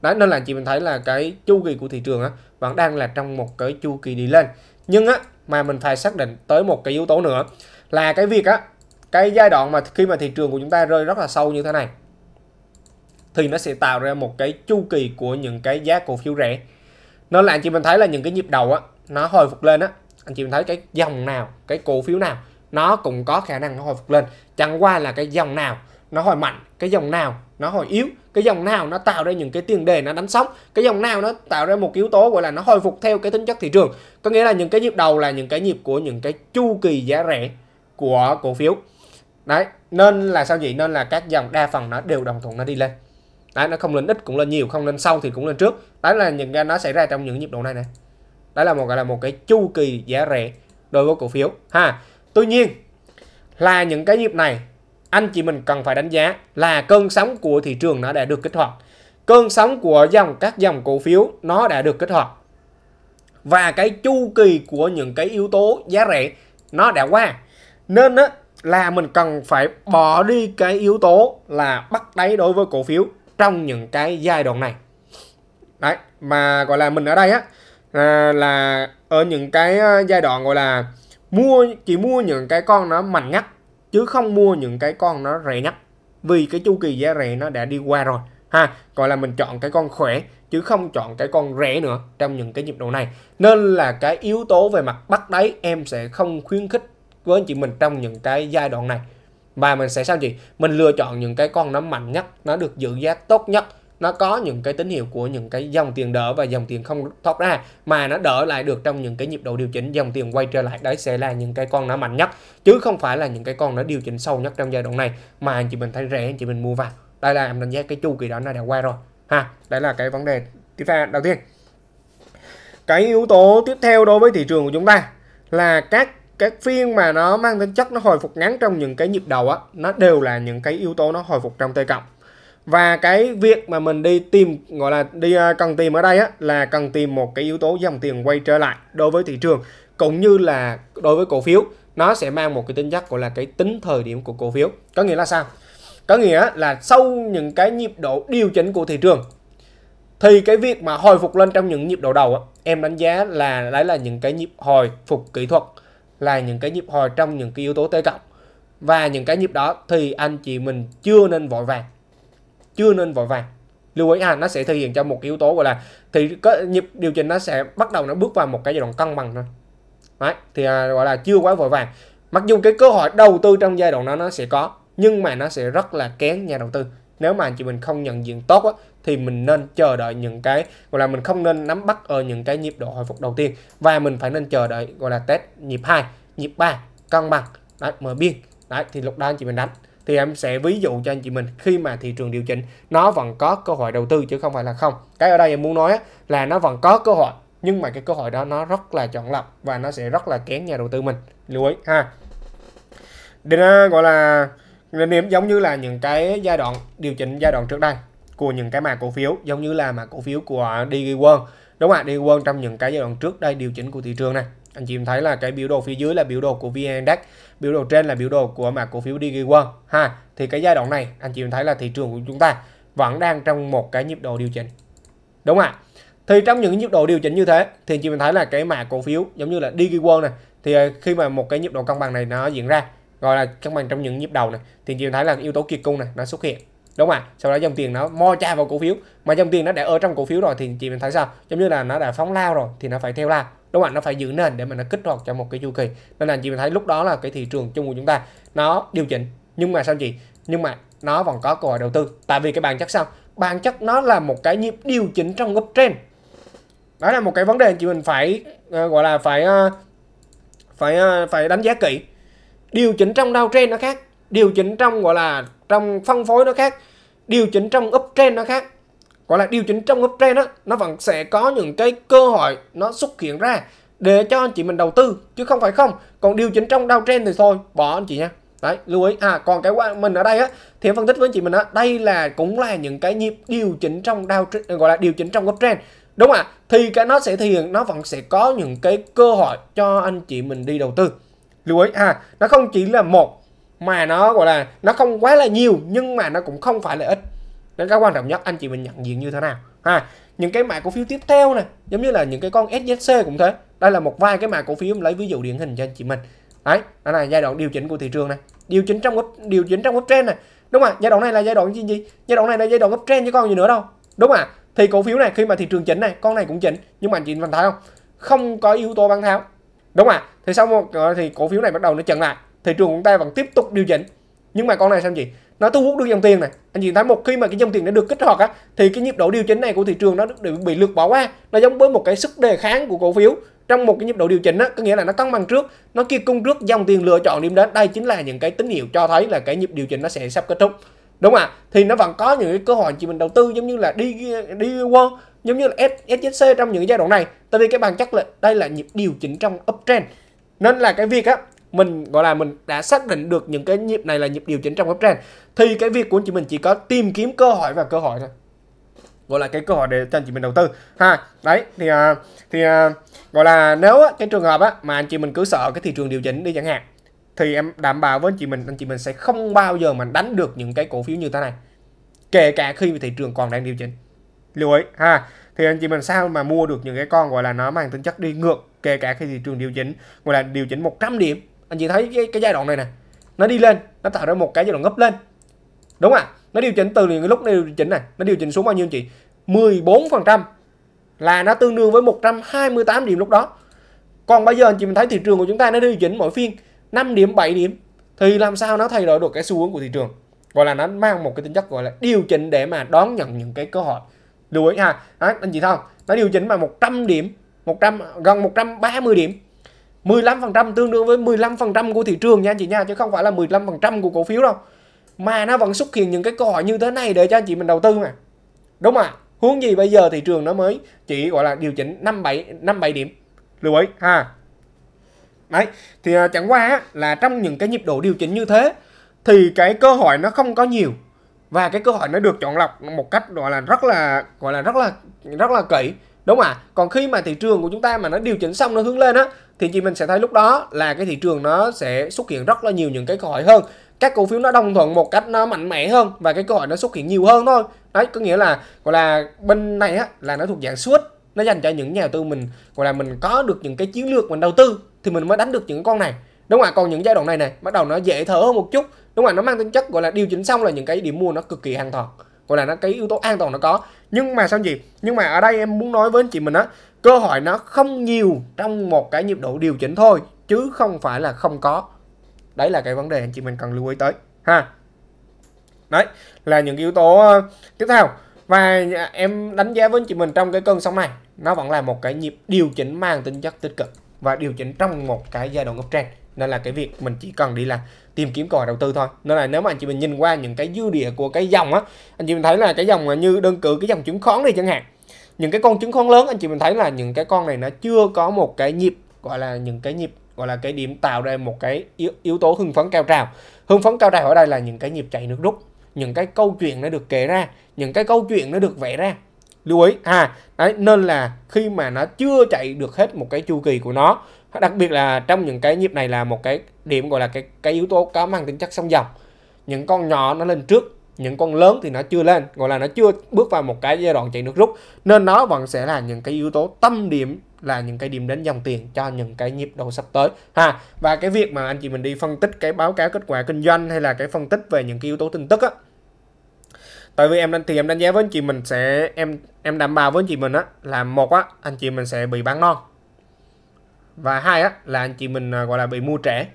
đấy nên là chị mình thấy là cái chu kỳ của thị trường á vẫn đang là trong một cái chu kỳ đi lên nhưng á mà mình phải xác định tới một cái yếu tố nữa là cái việc á cái giai đoạn mà khi mà thị trường của chúng ta rơi rất là sâu như thế này thì nó sẽ tạo ra một cái chu kỳ của những cái giá cổ phiếu rẻ nên là anh chị mình thấy là những cái nhịp đầu á nó hồi phục lên á anh chị mình thấy cái dòng nào cái cổ phiếu nào nó cũng có khả năng nó hồi phục lên chẳng qua là cái dòng nào nó hồi mạnh cái dòng nào nó hồi yếu cái dòng nào nó tạo ra những cái tiền đề nó đánh sóng cái dòng nào nó tạo ra một yếu tố gọi là nó hồi phục theo cái tính chất thị trường có nghĩa là những cái nhịp đầu là những cái nhịp của những cái chu kỳ giá rẻ của cổ phiếu đấy nên là sao vậy nên là các dòng đa phần nó đều đồng thuận nó đi lên đấy nó không lên ít cũng lên nhiều không lên sau thì cũng lên trước đấy là những cái nó xảy ra trong những nhịp độ này này đấy là một gọi là một cái chu kỳ giá rẻ đối với cổ phiếu ha tuy nhiên là những cái nhịp này anh chị mình cần phải đánh giá là cơn sóng của thị trường nó đã được kích hoạt cơn sóng của dòng các dòng cổ phiếu nó đã được kích hoạt và cái chu kỳ của những cái yếu tố giá rẻ nó đã qua nên á, là mình cần phải bỏ đi cái yếu tố là bắt đáy đối với cổ phiếu trong những cái giai đoạn này đấy mà gọi là mình ở đây á là, là ở những cái à, giai đoạn gọi là mua chỉ mua những cái con nó mạnh nhất chứ không mua những cái con nó rẻ nhất vì cái chu kỳ giá rẻ nó đã đi qua rồi ha gọi là mình chọn cái con khỏe chứ không chọn cái con rẻ nữa trong những cái nhịp độ này nên là cái yếu tố về mặt bắt đáy em sẽ không khuyến khích với anh chị mình trong những cái giai đoạn này và mình sẽ sao gì mình lựa chọn những cái con nó mạnh nhất nó được giữ giá tốt nhất nó có những cái tín hiệu của những cái dòng tiền đỡ và dòng tiền không thoát ra mà nó đỡ lại được trong những cái nhịp độ điều chỉnh dòng tiền quay trở lại đấy sẽ là những cái con nó mạnh nhất chứ không phải là những cái con nó điều chỉnh sâu nhất trong giai đoạn này mà anh chị mình thấy rẻ anh chị mình mua vào đây là em đánh giá cái chu kỳ đó nó đã qua rồi ha đấy là cái vấn đề tiếp theo đầu tiên cái yếu tố tiếp theo đối với thị trường của chúng ta là các các phiên mà nó mang tính chất nó hồi phục ngắn trong những cái nhịp đầu á nó đều là những cái yếu tố nó hồi phục trong t cộng và cái việc mà mình đi tìm gọi là đi à, cần tìm ở đây á, là cần tìm một cái yếu tố dòng tiền quay trở lại đối với thị trường cũng như là đối với cổ phiếu nó sẽ mang một cái tính chất gọi là cái tính thời điểm của cổ phiếu có nghĩa là sao có nghĩa là sau những cái nhịp độ điều chỉnh của thị trường thì cái việc mà hồi phục lên trong những nhịp độ đầu á, em đánh giá là đấy là những cái nhịp hồi phục kỹ thuật là những cái nhịp hồi trong những cái yếu tố T cộng và những cái nhịp đó thì anh chị mình chưa nên vội vàng chưa nên vội vàng lưu ý ha nó sẽ thể hiện cho một yếu tố gọi là thì có nhịp điều chỉnh nó sẽ bắt đầu nó bước vào một cái giai đoạn cân bằng thôi Đấy, thì à, gọi là chưa quá vội vàng mặc dù cái cơ hội đầu tư trong giai đoạn đó nó sẽ có nhưng mà nó sẽ rất là kén nhà đầu tư nếu mà anh chị mình không nhận diện tốt á, thì mình nên chờ đợi những cái gọi là mình không nên nắm bắt ở những cái nhịp độ hồi phục đầu tiên và mình phải nên chờ đợi gọi là test nhịp 2, nhịp 3, cân bằng, đấy, mở biên. Đấy thì lúc đó anh chị mình đánh thì em sẽ ví dụ cho anh chị mình khi mà thị trường điều chỉnh nó vẫn có cơ hội đầu tư chứ không phải là không cái ở đây em muốn nói là nó vẫn có cơ hội nhưng mà cái cơ hội đó nó rất là chọn lọc và nó sẽ rất là kén nhà đầu tư mình lưu ý ha đến gọi là điểm giống như là những cái giai đoạn điều chỉnh giai đoạn trước đây của những cái mã cổ phiếu giống như là mã cổ phiếu của DG World đúng không ạ DG World trong những cái giai đoạn trước đây điều chỉnh của thị trường này anh chị em thấy là cái biểu đồ phía dưới là biểu đồ của VN Index biểu đồ trên là biểu đồ của mã cổ phiếu dg ha thì cái giai đoạn này anh chị em thấy là thị trường của chúng ta vẫn đang trong một cái nhịp độ điều chỉnh đúng không ạ thì trong những nhịp độ điều chỉnh như thế thì anh chị mình thấy là cái mã cổ phiếu giống như là dg này thì à, khi mà một cái nhịp độ cân bằng này nó diễn ra gọi là cân bằng trong những nhịp đầu này thì anh chị mình thấy là yếu tố kiệt cung này nó xuất hiện đúng không ạ sau đó dòng tiền nó mo cha vào cổ phiếu mà dòng tiền nó đã ở trong cổ phiếu rồi thì chị mình thấy sao giống như là nó đã phóng lao rồi thì nó phải theo lao đúng không ạ nó phải giữ nền để mà nó kích hoạt cho một cái chu kỳ nên là chị mình thấy lúc đó là cái thị trường chung của chúng ta nó điều chỉnh nhưng mà sao chị nhưng mà nó vẫn có cơ hội đầu tư tại vì cái bản chất sao bản chất nó là một cái nhịp điều chỉnh trong uptrend đó là một cái vấn đề chị mình phải uh, gọi là phải uh, phải uh, phải đánh giá kỹ điều chỉnh trong downtrend nó khác điều chỉnh trong gọi là trong phân phối nó khác điều chỉnh trong uptrend nó khác gọi là điều chỉnh trong uptrend á nó vẫn sẽ có những cái cơ hội nó xuất hiện ra để cho anh chị mình đầu tư chứ không phải không còn điều chỉnh trong trend thì thôi bỏ anh chị nha đấy lưu ý à còn cái qua mình ở đây á thì phân tích với anh chị mình á đây là cũng là những cái nhịp điều chỉnh trong downtrend gọi là điều chỉnh trong uptrend đúng ạ thì cái nó sẽ thể hiện nó vẫn sẽ có những cái cơ hội cho anh chị mình đi đầu tư lưu ý à nó không chỉ là một mà nó gọi là nó không quá là nhiều nhưng mà nó cũng không phải là ít nên cái quan trọng nhất anh chị mình nhận diện như thế nào ha những cái mã cổ phiếu tiếp theo này giống như là những cái con SJC cũng thế đây là một vài cái mã cổ phiếu lấy ví dụ điển hình cho anh chị mình đấy đó là giai đoạn điều chỉnh của thị trường này điều chỉnh trong điều chỉnh trong uptrend này đúng không ạ giai đoạn này là giai đoạn gì gì giai đoạn này là giai đoạn uptrend chứ còn gì nữa đâu đúng không ạ thì cổ phiếu này khi mà thị trường chỉnh này con này cũng chỉnh nhưng mà anh chị mình thấy không không có yếu tố bán tháo đúng không ạ thì sau một ờ, thì cổ phiếu này bắt đầu nó chận lại thị trường chúng ta vẫn tiếp tục điều chỉnh nhưng mà con này xem gì nó thu hút được dòng tiền này anh chị thấy một khi mà cái dòng tiền đã được kích hoạt á thì cái nhịp độ điều chỉnh này của thị trường nó được bị lược bỏ qua nó giống với một cái sức đề kháng của cổ phiếu trong một cái nhịp độ điều chỉnh á có nghĩa là nó tăng bằng trước nó kia cung trước dòng tiền lựa chọn điểm đến đây chính là những cái tín hiệu cho thấy là cái nhịp điều chỉnh nó sẽ sắp kết thúc đúng ạ thì nó vẫn có những cái cơ hội chị mình đầu tư giống như là đi đi qua giống như là SJC trong những giai đoạn này tại vì cái bản chất là đây là nhịp điều chỉnh trong uptrend nên là cái việc á mình gọi là mình đã xác định được những cái nhịp này là nhịp điều chỉnh trong web trend thì cái việc của chị mình chỉ có tìm kiếm cơ hội và cơ hội thôi gọi là cái cơ hội để cho anh chị mình đầu tư ha đấy thì à, thì à, gọi là nếu cái trường hợp á mà anh chị mình cứ sợ cái thị trường điều chỉnh đi chẳng hạn thì em đảm bảo với anh chị mình anh chị mình sẽ không bao giờ mà đánh được những cái cổ phiếu như thế này kể cả khi thị trường còn đang điều chỉnh lưu ý ha thì anh chị mình sao mà mua được những cái con gọi là nó mang tính chất đi ngược kể cả khi thị trường điều chỉnh gọi là điều chỉnh 100 điểm anh chị thấy cái, cái giai đoạn này nè nó đi lên nó tạo ra một cái giai đoạn ngấp lên đúng à nó điều chỉnh từ những lúc nó điều chỉnh này nó điều chỉnh xuống bao nhiêu chị 14% là nó tương đương với 128 điểm lúc đó còn bây giờ anh chị mình thấy thị trường của chúng ta nó điều chỉnh mỗi phiên 5 điểm 7 điểm thì làm sao nó thay đổi được cái xu hướng của thị trường gọi là nó mang một cái tính chất gọi là điều chỉnh để mà đón nhận những cái cơ hội lưu ý ha Đấy, anh chị thấy không nó điều chỉnh mà 100 điểm 100 gần 130 điểm 15% tương đương với 15% của thị trường nha anh chị nha chứ không phải là 15% của cổ phiếu đâu mà nó vẫn xuất hiện những cái cơ hội như thế này để cho anh chị mình đầu tư mà đúng không ạ? Huống gì bây giờ thị trường nó mới chỉ gọi là điều chỉnh 57 57 điểm lưu ý ha đấy thì à, chẳng qua là trong những cái nhịp độ điều chỉnh như thế thì cái cơ hội nó không có nhiều và cái cơ hội nó được chọn lọc một cách gọi là rất là gọi là rất là rất là kỹ đúng không ạ còn khi mà thị trường của chúng ta mà nó điều chỉnh xong nó hướng lên á thì chị mình sẽ thấy lúc đó là cái thị trường nó sẽ xuất hiện rất là nhiều những cái cơ hội hơn các cổ phiếu nó đồng thuận một cách nó mạnh mẽ hơn và cái cơ hội nó xuất hiện nhiều hơn thôi đấy có nghĩa là gọi là bên này á là nó thuộc dạng suốt nó dành cho những nhà đầu tư mình gọi là mình có được những cái chiến lược mình đầu tư thì mình mới đánh được những con này đúng không ạ còn những giai đoạn này này bắt đầu nó dễ thở hơn một chút đúng không ạ nó mang tính chất gọi là điều chỉnh xong là những cái điểm mua nó cực kỳ an toàn gọi là nó cái yếu tố an toàn nó có nhưng mà sao gì nhưng mà ở đây em muốn nói với anh chị mình á cơ hội nó không nhiều trong một cái nhịp độ điều chỉnh thôi chứ không phải là không có đấy là cái vấn đề anh chị mình cần lưu ý tới ha đấy là những yếu tố ờ, tiếp theo và em đánh giá với anh chị mình trong cái cơn sóng này nó vẫn là một cái nhịp điều chỉnh mang tính chất tích cực và điều chỉnh trong một cái giai đoạn uptrend nên là cái việc mình chỉ cần đi là tìm kiếm cơ hội đầu tư thôi nên là nếu mà anh chị mình nhìn qua những cái dư địa của cái dòng á anh chị mình thấy là cái dòng như đơn cử cái dòng chứng khoán đi chẳng hạn những cái con chứng khoán lớn anh chị mình thấy là những cái con này nó chưa có một cái nhịp gọi là những cái nhịp gọi là cái điểm tạo ra một cái yếu, yếu tố hưng phấn cao trào hưng phấn cao trào ở đây là những cái nhịp chạy nước rút những cái câu chuyện nó được kể ra những cái câu chuyện nó được vẽ ra lưu ý à đấy nên là khi mà nó chưa chạy được hết một cái chu kỳ của nó đặc biệt là trong những cái nhịp này là một cái điểm gọi là cái cái yếu tố có mang tính chất song dòng những con nhỏ nó lên trước những con lớn thì nó chưa lên gọi là nó chưa bước vào một cái giai đoạn chạy nước rút nên nó vẫn sẽ là những cái yếu tố tâm điểm là những cái điểm đến dòng tiền cho những cái nhịp đầu sắp tới ha và cái việc mà anh chị mình đi phân tích cái báo cáo kết quả kinh doanh hay là cái phân tích về những cái yếu tố tin tức á tại vì em thì em đánh giá với anh chị mình sẽ em em đảm bảo với anh chị mình á là một á anh chị mình sẽ bị bán non và hai á là anh chị mình à, gọi là bị mua trẻ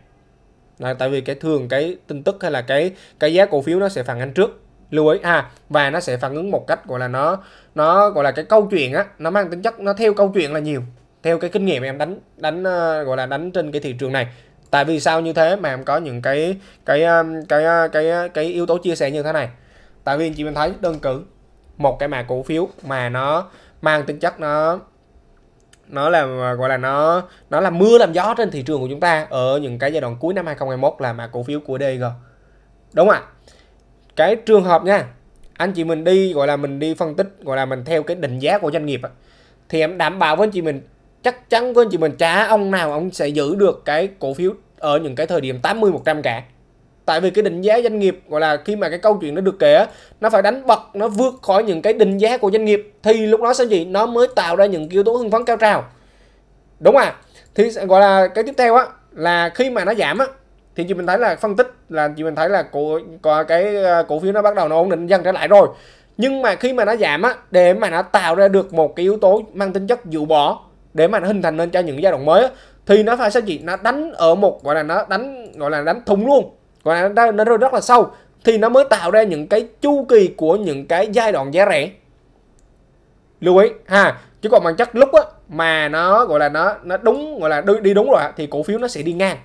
là tại vì cái thường cái tin tức hay là cái cái giá cổ phiếu nó sẽ phản ánh trước lưu ý à và nó sẽ phản ứng một cách gọi là nó nó gọi là cái câu chuyện á nó mang tính chất nó theo câu chuyện là nhiều theo cái kinh nghiệm em đánh đánh uh, gọi là đánh trên cái thị trường này tại vì sao như thế mà em có những cái cái ờ, cái ờ, cái cái, yếu tố chia sẻ như thế này tại vì chị mình thấy đơn cử một cái mã cổ phiếu mà nó mang tính chất nó nó là gọi là nó nó là mưa làm gió trên thị trường của chúng ta ở những cái giai đoạn cuối năm 2021 là mã cổ phiếu của DG đúng ạ cái trường hợp nha anh chị mình đi gọi là mình đi phân tích gọi là mình theo cái định giá của doanh nghiệp thì em đảm bảo với anh chị mình chắc chắn với anh chị mình chả ông nào ông sẽ giữ được cái cổ phiếu ở những cái thời điểm 80 100 cả tại vì cái định giá doanh nghiệp gọi là khi mà cái câu chuyện nó được kể nó phải đánh bật nó vượt khỏi những cái định giá của doanh nghiệp thì lúc đó sao gì nó mới tạo ra những yếu tố hưng phấn cao trào đúng không à? ạ thì gọi là cái tiếp theo á là khi mà nó giảm á thì chị mình thấy là phân tích là chị mình thấy là cổ có cái ờ, cổ phiếu nó bắt đầu nó ổn định dần trở lại rồi nhưng mà khi mà nó giảm á để mà nó tạo ra được một cái yếu tố mang tính chất dụ bỏ để mà nó hình thành lên cho những giai đoạn mới á, thì nó phải sao chị nó đánh ở một gọi là nó đánh gọi là đánh thùng luôn và nó, nó rất là sâu thì nó mới tạo ra những cái chu kỳ của những cái giai đoạn giá rẻ lưu ý ha chứ còn bằng chất lúc á mà nó gọi là nó nó đúng gọi là đi, đi đúng rồi thì cổ phiếu nó sẽ đi ngang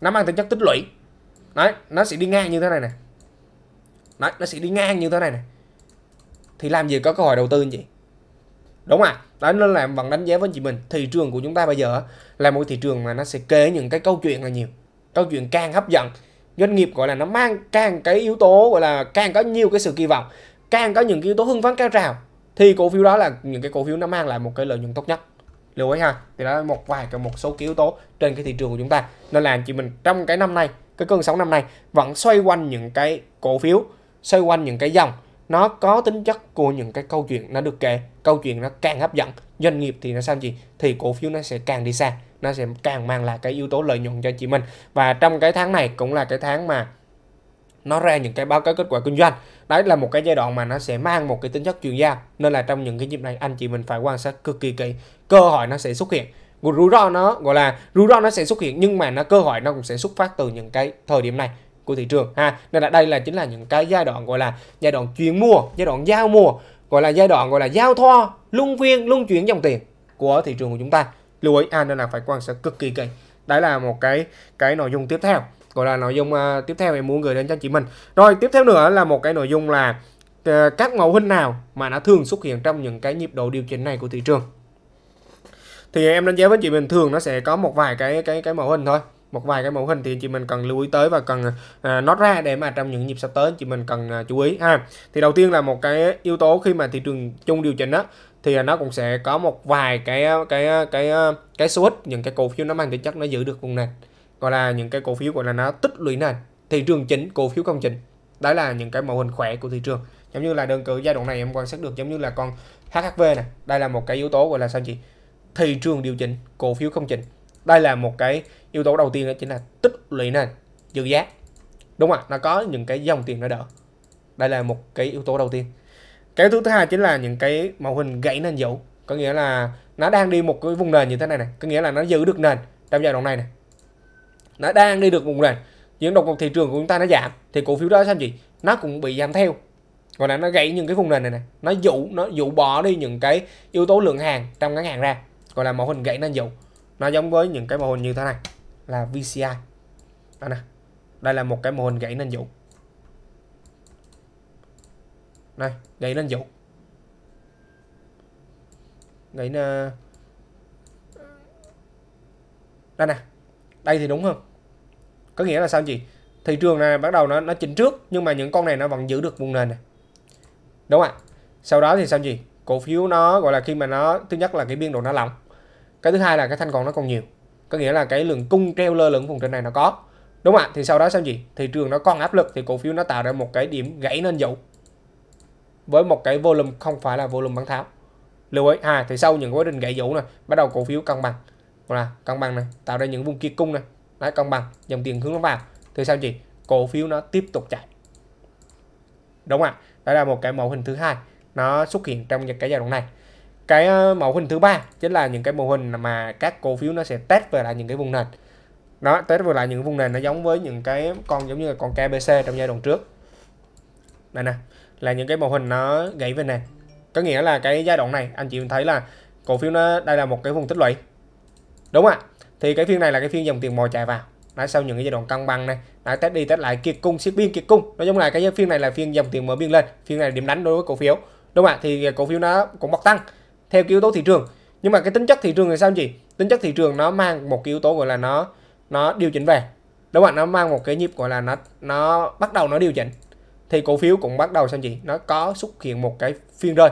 nó mang tính chất tích lũy đấy nó sẽ đi ngang như thế này nè đấy nó sẽ đi ngang như thế này nè thì làm gì có cơ hội đầu tư anh chị đúng à đó nên làm bằng đánh giá với chị mình thị trường của chúng ta bây giờ là một thị trường mà nó sẽ kể những cái câu chuyện là nhiều câu chuyện càng hấp dẫn doanh nghiệp gọi là nó mang càng cái yếu tố gọi là càng có nhiều cái sự kỳ vọng càng có những cái yếu tố hưng phấn cao trào thì cổ phiếu đó là những cái cổ phiếu nó mang lại một cái lợi nhuận tốt nhất lưu ý ha thì đó là một vài cái một số cái yếu tố trên cái thị trường của chúng ta nên là chị mình trong cái năm nay cái cơn sóng năm nay vẫn xoay quanh những cái cổ phiếu xoay quanh những cái dòng nó có tính chất của những cái câu chuyện nó được kể câu chuyện nó càng hấp dẫn doanh nghiệp thì nó sao gì thì cổ phiếu nó sẽ càng đi xa nó sẽ càng mang lại cái yếu tố lợi nhuận cho chị mình và trong cái tháng này cũng là cái tháng mà nó ra những cái báo cáo kết quả kinh doanh đấy là một cái giai đoạn mà nó sẽ mang một cái tính chất chuyên gia nên là trong những cái dịp này anh chị mình phải quan sát cực kỳ kỹ cơ hội nó sẽ xuất hiện rủi ro nó gọi là rủi ro nó sẽ xuất hiện nhưng mà nó cơ hội nó cũng sẽ xuất phát từ những cái thời điểm này của thị trường ha nên là đây là chính là những cái giai đoạn gọi là giai đoạn chuyển mua giai đoạn giao mua gọi là giai đoạn gọi là giao thoa luân phiên luân chuyển dòng tiền của thị trường của chúng ta lưu ý an nên là phải quan sát cực kỳ kỹ đấy là một cái cái nội dung tiếp theo gọi là nội dung uh, tiếp theo em muốn gửi đến cho chị mình rồi tiếp theo nữa là một cái nội dung là uh, các mẫu hình nào mà nó thường xuất hiện trong những cái nhịp độ điều chỉnh này của thị trường thì em đánh giá với chị mình thường nó sẽ có một vài cái cái cái mẫu hình thôi một vài cái mẫu hình thì chị mình cần lưu ý tới và cần à, nót ra để mà trong những nhịp sắp tới chị mình cần à, chú ý ha thì đầu tiên là một cái yếu tố khi mà thị trường chung điều chỉnh đó thì nó cũng sẽ có một vài cái cái cái cái số ít những cái cổ phiếu nó mang tính chất nó giữ được vùng nền gọi là những cái cổ phiếu gọi là nó tích lũy nền thị trường chính cổ phiếu công trình đó là những cái mô hình khỏe của thị trường giống như là đơn cử giai đoạn này em quan sát được giống như là con HHV này đây là một cái yếu tố gọi là sao chị thị trường điều chỉnh cổ phiếu công trình đây là một cái yếu tố đầu tiên đó chính là tích lũy nền giữ giá đúng không ạ nó có những cái dòng tiền nó đỡ đây là một cái yếu tố đầu tiên cái yếu tố thứ hai chính là những cái màu hình gãy nền dấu có nghĩa là nó đang đi một cái vùng nền như thế này này có nghĩa là nó giữ được nền trong giai đoạn này này nó đang đi được vùng nền những động lực thị trường của chúng ta nó giảm thì cổ phiếu đó sao gì nó cũng bị giảm theo gọi là nó gãy những cái vùng nền này này nó dụ nó dụ bỏ đi những cái yếu tố lượng hàng trong ngắn hàng ra gọi là màu hình gãy nền dụ nó giống với những cái màu hình như thế này là VCI đây nè đây là một cái màu hình gãy nền dụ này gãy lên dục gãy nè ờ, đây nè đây thì đúng hơn có nghĩa là sao chị thị trường này bắt đầu nó nó chỉnh trước nhưng mà những con này nó vẫn giữ được vùng nền này đúng không ạ sau đó thì sao chị cổ phiếu nó gọi là khi mà nó thứ nhất là cái biên độ nó lỏng cái thứ hai là cái thanh còn nó còn nhiều có nghĩa là cái lượng cung treo lơ lửng vùng trên này nó có đúng không ạ thì sau đó sao gì thị trường nó còn áp lực thì cổ phiếu nó tạo ra một cái điểm gãy nên dụ với một cái volume không phải là volume bán tháo lưu ý à thì sau những quá trình gãy dũ này bắt đầu cổ phiếu cân bằng là cân bằng này tạo ra những vùng kia cung này đấy cân bằng dòng tiền hướng nó vào thì sao chị cổ phiếu nó tiếp tục chạy đúng ạ à? đó là một cái mẫu hình thứ hai nó xuất hiện trong những cái giai đoạn này cái ờ, mẫu hình thứ ba chính là những cái mô hình mà các cổ phiếu nó sẽ test về lại những cái vùng nền nó test về lại những vùng nền nó giống với những cái con giống như là con KBC trong giai đoạn trước đây nè là những cái mô hình nó gãy về nền có nghĩa là cái giai đoạn này anh chị mình thấy là cổ phiếu nó đây là một cái vùng tích lũy đúng ạ à? thì cái phiên này là cái phiên dòng tiền mò chạy vào đã sau những cái giai đoạn cân bằng này đã test đi test lại kiệt cung siết biên kiệt cung nói chung là cái phiên này là phiên dòng tiền mở biên lên phiên này điểm đánh đối với cổ phiếu đúng không ạ thì cổ phiếu nó cũng bật tăng theo cái yếu tố thị trường nhưng mà cái tính chất thị trường thì sao chị tính chất thị trường nó mang một cái yếu tố gọi là nó nó điều chỉnh về đúng không ạ nó mang một cái nhịp gọi là nó nó bắt đầu nó điều chỉnh thì cổ phiếu cũng bắt đầu xem gì nó có xuất hiện một cái phiên rơi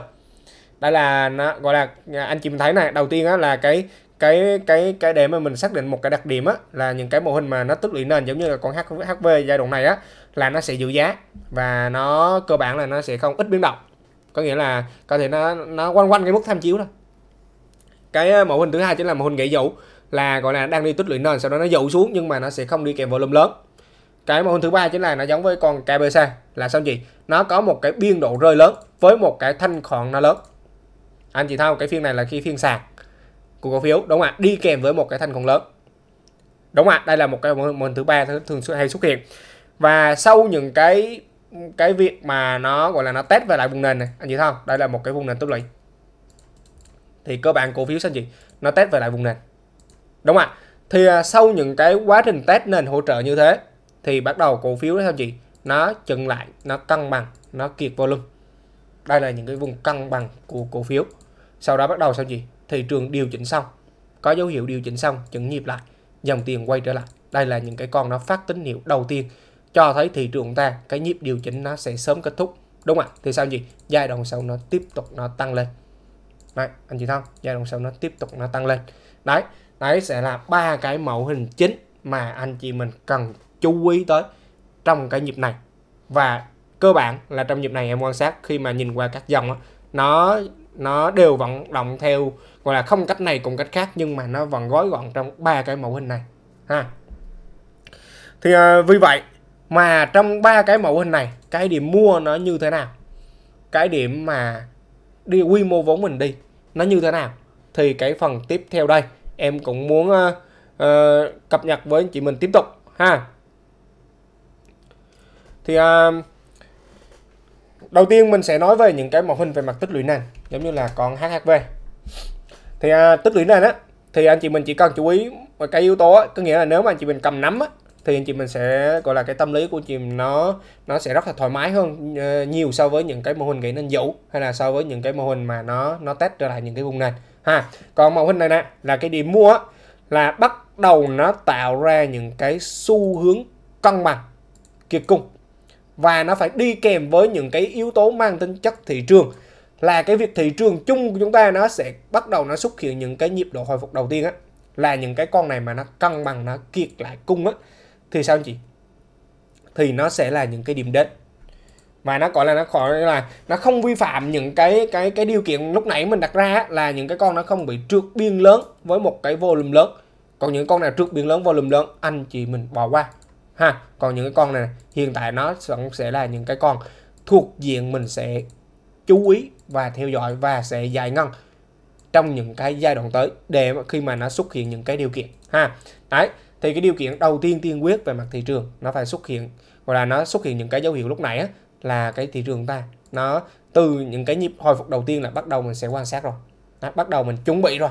đây là nó gọi là à, anh chị mình thấy này đầu tiên á, là cái cái cái cái để mà mình xác định một cái đặc điểm á là những cái mô hình mà nó tích lũy nền giống như là con H HV giai đoạn này á là nó sẽ giữ giá và nó cơ bản là nó sẽ không ít biến động có nghĩa là có thể nó nó quanh quanh cái mức tham chiếu thôi cái à, mô hình thứ hai chính là mô hình gãy dụ là gọi là đang đi tích lũy nền sau đó nó dụ xuống nhưng mà nó sẽ không đi kèm volume lớn cái mô hình thứ ba chính là nó giống với con KBC là sao gì nó có một cái biên độ rơi lớn với một cái thanh khoản nó lớn anh chị thao cái phiên này là khi phiên sàn của cổ phiếu đúng không ạ đi kèm với một cái thanh khoản lớn đúng không ạ đây là một cái mô hình thứ ba thường hay xuất hiện và sau những cái cái việc mà nó gọi là nó test về lại vùng nền này anh chị thao đây là một cái vùng nền tích lũy thì cơ bản cổ phiếu sao chị nó test về lại vùng nền đúng không ạ thì à, sau những cái quá trình test nền hỗ trợ như thế thì bắt đầu cổ phiếu đó sao chị nó chừng lại nó cân bằng nó kiệt volume đây là những cái vùng cân bằng của cổ phiếu sau đó bắt đầu sao chị thị trường điều chỉnh xong có dấu hiệu điều chỉnh xong chững nhịp lại dòng tiền quay trở lại đây là những cái con nó phát tín hiệu đầu tiên cho thấy thị trường ta cái nhịp điều chỉnh nó sẽ sớm kết thúc đúng không ạ thì sao gì giai đoạn sau nó tiếp tục nó tăng lên đấy anh chị thông giai đoạn sau nó tiếp tục nó tăng lên đấy đấy sẽ là ba cái mẫu hình chính mà anh chị mình cần chú ý tới trong cái nhịp này và cơ bản là trong nhịp này em quan sát khi mà nhìn qua các dòng đó, nó nó đều vận động theo gọi là không cách này cùng cách khác nhưng mà nó vẫn gói gọn trong ba cái mẫu hình này ha thì à, vì vậy mà trong ba cái mẫu hình này cái điểm mua nó như thế nào cái điểm mà đi quy mô vốn mình đi nó như thế nào thì cái phần tiếp theo đây em cũng muốn uh, uh, cập nhật với anh chị mình tiếp tục ha thì à, đầu tiên mình sẽ nói về những cái mô hình về mặt tích lũy nền giống như là con HHV thì à, tích lũy nền á thì anh chị mình chỉ cần chú ý một cái yếu tố á, có nghĩa là nếu mà anh chị mình cầm nắm á, thì anh chị mình sẽ gọi là cái tâm lý của anh chị nó nó sẽ rất là thoải mái hơn ờ, nhiều so với những cái mô hình gãy nên dũ hay là so với những cái mô hình mà nó nó test trở lại những cái vùng này ha còn mô hình này nè là cái điểm mua á, là bắt đầu nó tạo ra những cái xu hướng cân bằng kiệt cung và nó phải đi kèm với những cái yếu tố mang tính chất thị trường là cái việc thị trường chung của chúng ta nó sẽ bắt đầu nó xuất hiện những cái nhịp độ hồi phục đầu tiên á là những cái con này mà nó cân bằng nó kiệt lại cung á thì sao anh chị thì nó sẽ là những cái điểm đến mà nó gọi là nó gọi là nó không vi phạm những cái cái cái điều kiện lúc nãy mình đặt ra á, là những cái con nó không bị trượt biên lớn với một cái volume lớn còn những con nào trượt biên lớn volume lớn anh chị mình bỏ qua ha còn những cái con này hiện tại nó vẫn sẽ là những cái con thuộc diện mình sẽ chú ý và theo dõi và sẽ giải ngân trong những cái giai đoạn tới để khi mà nó xuất hiện những cái điều kiện ha đấy thì cái điều kiện đầu tiên tiên quyết về mặt thị trường nó phải xuất hiện gọi là nó xuất hiện những cái dấu hiệu lúc nãy á, là cái thị trường ta nó từ những cái nhịp hồi phục đầu tiên là bắt đầu mình sẽ quan sát rồi đấy, bắt đầu mình chuẩn bị rồi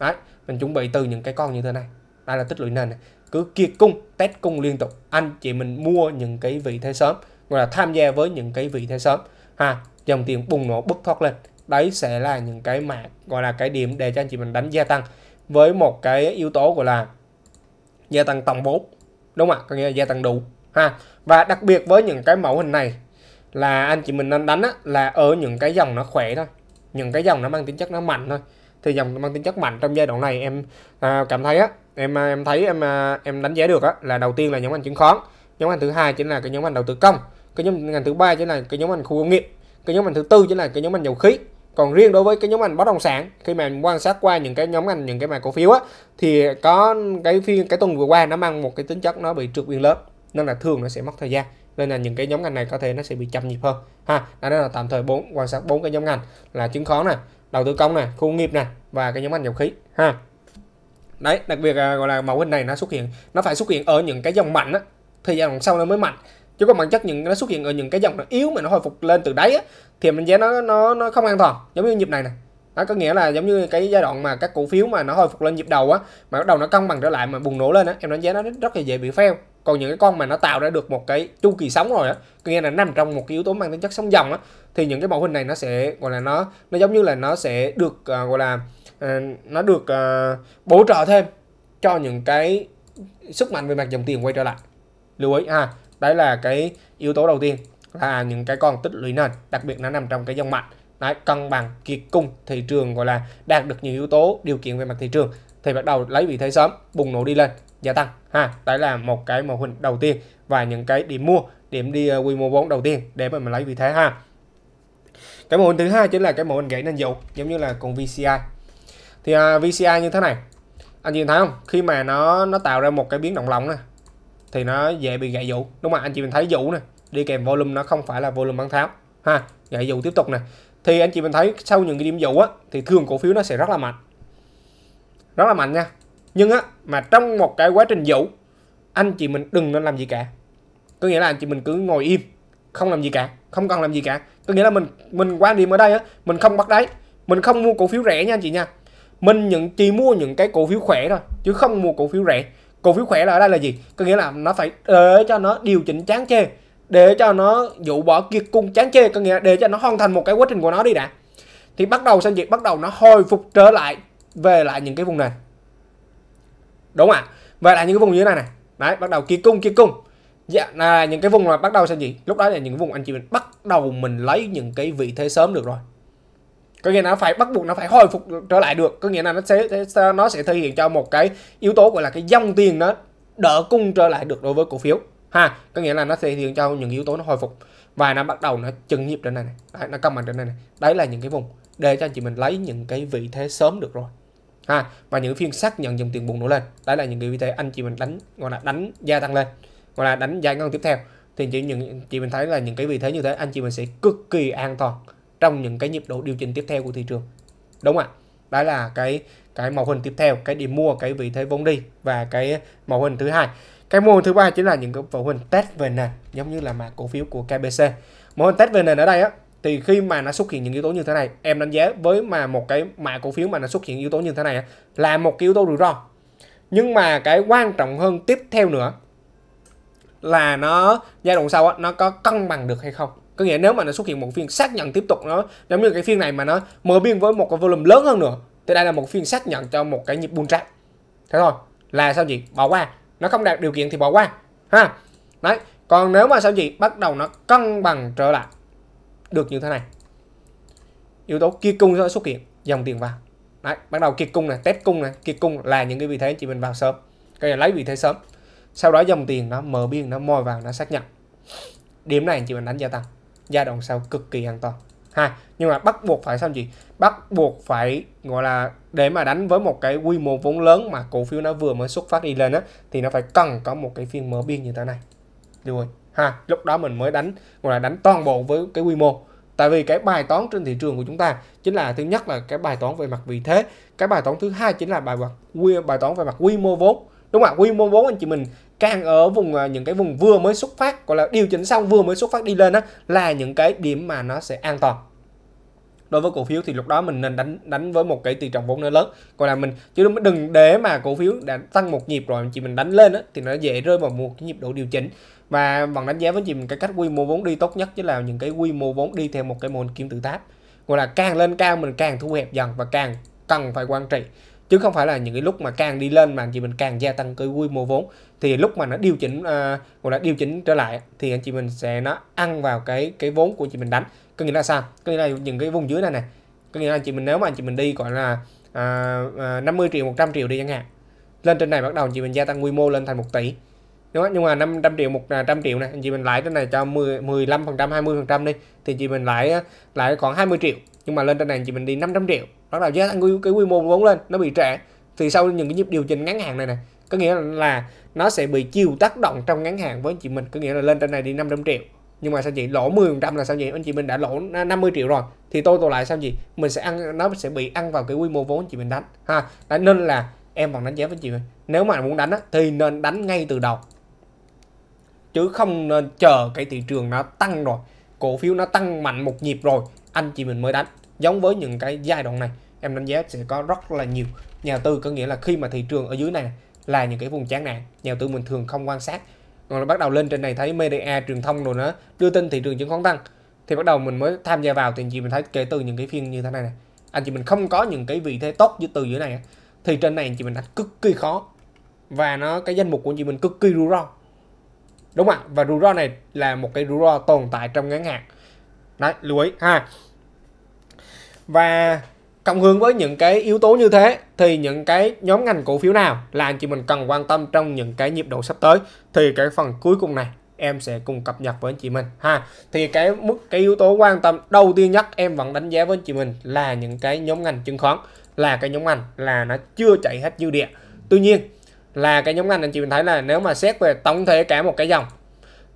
đấy mình chuẩn bị từ những cái con như thế này đây là tích lũy nền này cứ kiệt cung test cung liên tục anh chị mình mua những cái vị thế sớm gọi là tham gia với những cái vị thế sớm ha dòng tiền bùng nổ bứt thoát lên đấy sẽ là những cái mà gọi là cái điểm để cho anh chị mình đánh gia tăng với một cái yếu tố gọi là gia tăng tổng vốn đúng không ạ có nghĩa là gia tăng đủ ha và đặc biệt với những cái mẫu hình này là anh chị mình nên đánh á, là ở những cái dòng nó khỏe thôi những cái dòng nó mang tính chất nó mạnh thôi thì dòng mang tính chất mạnh trong giai đoạn này em à, cảm thấy á em à, em thấy em à, em đánh giá được á là đầu tiên là nhóm ngành chứng khoán nhóm ngành thứ hai chính là cái nhóm ngành đầu tư công cái nhóm ngành thứ ba chính là cái nhóm ngành khu công nghiệp cái nhóm ngành thứ tư chính là cái nhóm ngành dầu khí còn riêng đối với cái nhóm ngành bất động sản khi mà quan sát qua những cái nhóm ngành những cái mà cổ phiếu á thì có cái phiên cái tuần vừa qua nó mang một cái tính chất nó bị trượt biên lớn nên là thường nó sẽ mất thời gian nên là những cái nhóm ngành này có thể nó sẽ bị chậm nhịp hơn ha đó là tạm thời bốn quan sát bốn cái nhóm ngành là chứng khoán này đầu tư công này khu công nghiệp này và cái nhóm ngành dầu khí ha đấy đặc biệt là gọi là màu hình này nó xuất hiện nó phải xuất hiện ở những cái dòng mạnh á thì dòng sau nó mới mạnh chứ còn bản chất những nó xuất hiện ở những cái dòng nó yếu mà nó hồi phục lên từ đáy á thì mình giá nó nó nó không an toàn giống như nhịp này nè đó có nghĩa là giống như cái giai đoạn mà các cổ phiếu mà nó hồi phục lên nhịp đầu á mà bắt đầu nó cân bằng trở lại mà bùng nổ lên á em đánh giá nó rất là dễ bị fail còn những cái con mà nó tạo ra được một cái chu kỳ sống rồi á có nghĩa là nằm trong một cái yếu tố mang tính chất sóng dòng á thì những cái mẫu hình này nó sẽ gọi là nó nó giống như là nó sẽ được uh, gọi là Ờ, nó được ờ, bổ trợ thêm cho những cái sức mạnh về mặt dòng tiền quay trở lại lưu ý ha à, đấy là cái yếu tố đầu tiên là những cái con tích lũy nền đặc biệt nó nằm trong cái dòng mạnh đấy, cân bằng kiệt cung thị trường gọi là đạt được nhiều yếu tố điều kiện về mặt thị trường thì bắt đầu lấy vị thế sớm bùng nổ đi lên gia tăng ha đấy là một cái mô hình đầu tiên và những cái điểm mua điểm đi ờ, quy mô vốn đầu tiên để mà mình lấy vị thế ha cái mô hình thứ hai chính là cái mô hình gãy nền dụ giống như là cùng VCI thì à, VCI như thế này anh chị thấy không khi mà nó nó tạo ra một cái biến động lòng này thì nó dễ bị gãy dụ đúng không anh chị mình thấy dụ này đi kèm volume nó không phải là volume bán tháo ha gãy dụ tiếp tục này thì anh chị mình thấy sau những cái điểm dụ á thì thường cổ phiếu nó sẽ rất là mạnh rất là mạnh nha nhưng á mà trong một cái quá trình dụ anh chị mình đừng nên làm gì cả có nghĩa là anh chị mình cứ ngồi im không làm gì cả không cần làm gì cả có nghĩa là mình mình quan điểm ở đây á mình không bắt đáy mình không mua cổ phiếu rẻ nha anh chị nha mình những chỉ mua những cái cổ phiếu khỏe thôi chứ không mua cổ phiếu rẻ cổ phiếu khỏe là ở đây là gì có nghĩa là nó phải để cho nó điều chỉnh chán chê để cho nó dụ bỏ kiệt cung chán chê có nghĩa là để cho nó hoàn thành một cái quá trình của nó đi đã thì bắt đầu sao dịch bắt đầu nó hồi phục trở lại về lại những cái vùng này đúng ạ à? về lại những cái vùng như thế này này đấy bắt đầu kiệt cung kiệt cung dạ là những cái vùng mà bắt đầu sao gì lúc đó là những vùng anh chị mình bắt đầu mình lấy những cái vị thế sớm được rồi có nghĩa là nó phải bắt buộc nó phải hồi phục trở lại được có nghĩa là nó sẽ nó sẽ thể hiện cho một cái yếu tố gọi là cái dòng tiền nó đỡ cung trở lại được đối với cổ phiếu ha có nghĩa là nó thể hiện cho những yếu tố nó hồi phục và nó bắt đầu nó chừng nhịp trên này, này. Đấy, nó cân bằng trên này, này đấy là những cái vùng để cho anh chị mình lấy những cái vị thế sớm được rồi ha và những phiên xác nhận dòng tiền bùng nổ lên đấy là những cái vị thế anh chị mình đánh gọi là đánh gia tăng lên gọi là đánh giai ngân tiếp theo thì chỉ những chị mình thấy là những cái vị thế như thế anh chị mình sẽ cực kỳ an toàn trong những cái nhịp độ điều chỉnh tiếp theo của thị trường đúng không ạ đó là cái cái mẫu hình tiếp theo cái điểm mua cái vị thế vốn đi và cái mẫu hình thứ hai cái mô hình thứ ba chính là những cái mẫu hình test về nền giống như là mã cổ phiếu của KBC mẫu hình test về nền ở đây á thì khi mà nó xuất hiện những yếu tố như thế này em đánh giá với mà một cái mã cổ phiếu mà nó xuất hiện yếu tố như thế này á, là một cái yếu tố rủi ro nhưng mà cái quan trọng hơn tiếp theo nữa là nó giai đoạn sau á, nó có cân bằng được hay không có nghĩa nếu mà nó xuất hiện một phiên xác nhận tiếp tục nó giống như cái phiên này mà nó mở biên với một cái volume lớn hơn nữa thì đây là một phiên xác nhận cho một cái nhịp bull trap thế thôi là sao gì bỏ qua nó không đạt điều kiện thì bỏ qua ha đấy còn nếu mà sao gì bắt đầu nó cân bằng trở lại được như thế này yếu tố kia cung sẽ xuất hiện dòng tiền vào đấy bắt đầu kiệt cung này test cung này kiệt cung là những cái vị thế chị mình vào sớm cái là lấy vị thế sớm sau đó dòng tiền nó mở biên nó mồi vào nó xác nhận điểm này chị mình đánh gia tăng giai đoạn sau cực kỳ an toàn ha nhưng mà bắt buộc phải sao gì bắt buộc phải gọi là để mà đánh với một cái quy mô vốn lớn mà cổ phiếu nó vừa mới xuất phát đi lên á thì nó phải cần có một cái phiên mở biên như thế này được rồi ha lúc đó mình mới đánh gọi là đánh toàn bộ với cái quy mô tại vì cái bài toán trên thị trường của chúng ta chính là thứ nhất là cái bài toán về mặt vị thế cái bài toán thứ hai chính là bài bài toán về mặt quy mô vốn đúng không ạ quy mô vốn anh chị mình càng ở vùng à, những cái vùng vừa mới xuất phát gọi là điều chỉnh xong vừa mới xuất phát đi lên đó là những cái điểm mà nó sẽ an toàn đối với cổ phiếu thì lúc đó mình nên đánh đánh với một cái tỷ trọng vốn nó lớn gọi là mình chứ đừng để mà cổ phiếu đã tăng một nhịp rồi chị mình đánh lên đó, thì nó dễ rơi vào một cái nhịp độ điều chỉnh và bằng đánh giá với chị mình cái cách quy mô vốn đi tốt nhất chính là những cái quy mô vốn đi theo một cái mô hình kim tự tháp gọi là càng lên cao mình càng thu hẹp dần và càng cần phải quan trị chứ không phải là những cái lúc mà càng đi lên mà anh chị mình càng gia tăng cái quy mô vốn thì lúc mà nó điều chỉnh à, gọi là điều chỉnh trở lại thì anh chị mình sẽ nó ăn vào cái cái vốn của chị mình đánh có nghĩa là sao có nghĩa là những cái vùng dưới này này có nghĩa là anh chị mình nếu mà anh chị mình đi gọi là à, à, 50 triệu 100 triệu đi chẳng hạn lên trên này bắt đầu anh chị mình gia tăng quy mô lên thành 1 tỷ đúng không? nhưng mà 500 triệu 100 à, triệu này anh chị mình lãi trên này cho 10 15 phần trăm 20 phần trăm đi thì chị mình lãi lãi khoảng 20 triệu nhưng mà lên trên này chị mình đi 500 triệu đó là giá cái quy mô vốn lên nó bị trễ thì sau những cái nhịp điều chỉnh ngắn hạn này này có nghĩa là nó sẽ bị chiều tác động trong ngắn hạn với chị mình có nghĩa là lên trên này đi 500 triệu nhưng mà sao chị lỗ 10% là sao vậy anh chị mình đã lỗ 50 triệu rồi thì tôi tôi lại sao chị mình sẽ ăn nó sẽ bị ăn vào cái quy mô vốn chị mình đánh ha đó nên là em còn đánh giá với chị mình nếu mà muốn đánh á, thì nên đánh ngay từ đầu chứ không nên chờ cái thị trường nó tăng rồi cổ phiếu nó tăng mạnh một nhịp rồi anh chị mình mới đánh giống với những cái giai đoạn này em đánh giá sẽ có rất là nhiều nhà tư có nghĩa là khi mà thị trường ở dưới này là những cái vùng chán nạn nhà tư mình thường không quan sát còn bắt đầu lên trên này thấy media truyền thông rồi nữa đưa tin thị trường chứng khoán tăng thì bắt đầu mình mới tham gia vào thì anh chị mình thấy kể từ những cái phiên như thế này này anh chị mình không có những cái vị thế tốt từ dưới này thì trên này anh chị mình đánh cực kỳ khó và nó cái danh mục của anh chị mình cực kỳ rủi ro đúng không ạ và rủi ro này là một cái rủi ro tồn tại trong ngắn hạn đấy lưu ý ha và cộng hưởng với những cái yếu tố như thế thì những cái nhóm ngành cổ phiếu nào là anh chị mình cần quan tâm trong những cái nhịp độ sắp tới thì cái phần cuối cùng này em sẽ cùng cập nhật với anh chị mình ha thì cái mức cái yếu tố quan tâm đầu tiên nhất em vẫn đánh giá với anh chị mình là những cái nhóm ngành chứng khoán là cái nhóm ngành là nó chưa chạy hết dư địa tuy nhiên là cái nhóm ngành anh chị mình thấy là nếu mà xét về tổng thể cả một cái dòng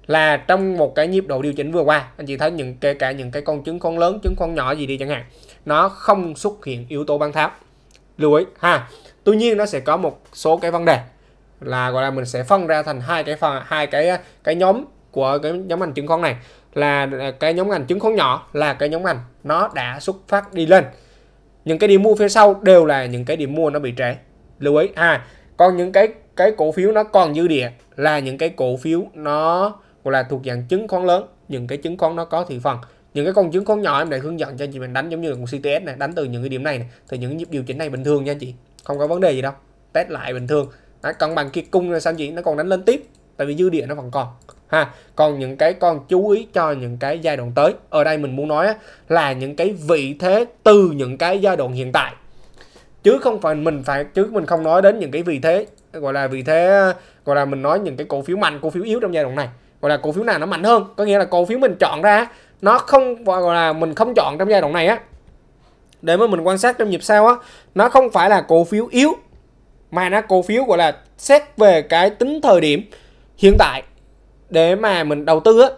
là trong một cái nhịp độ điều chỉnh vừa qua anh chị thấy những kể cả những cái con chứng khoán lớn chứng khoán nhỏ gì đi chẳng hạn nó không xuất hiện yếu tố băng tháp lưu ý ha tuy nhiên nó sẽ có một số cái vấn đề là gọi là mình sẽ phân ra thành hai cái phần hai cái cái nhóm của cái nhóm ngành chứng khoán này là à, cái nhóm ngành chứng khoán nhỏ là cái nhóm ngành nó đã xuất phát đi lên những cái điểm mua phía sau đều là những cái điểm mua nó bị trễ lưu ý ha còn những cái cái cổ phiếu nó còn dư địa là những cái cổ phiếu nó gọi là thuộc dạng chứng khoán lớn những cái chứng khoán nó có thị phần những cái con chứng khối nhỏ em để hướng dẫn cho anh chị mình đánh giống như là con CTS này đánh từ những cái điểm này, này từ những nhịp điều chỉnh này bình thường nha anh chị không có vấn đề gì đâu test lại bình thường Đấy, cân bằng kia cung là sao anh chị nó còn đánh lên tiếp tại vì dư địa nó vẫn còn ha còn những cái con chú ý cho những cái giai đoạn tới ở đây mình muốn nói là những cái vị thế từ những cái giai đoạn hiện tại chứ không phải mình phải chứ mình không nói đến những cái vị thế gọi là vị thế gọi là mình nói những cái cổ phiếu mạnh cổ phiếu yếu trong giai đoạn này gọi là cổ phiếu nào nó mạnh hơn có nghĩa là cổ phiếu mình chọn ra nó không gọi là mình không chọn trong giai đoạn này á để mà mình quan sát trong nhịp sau á nó không phải là cổ phiếu yếu mà nó cổ phiếu gọi là xét về cái tính thời điểm hiện tại để mà mình đầu tư á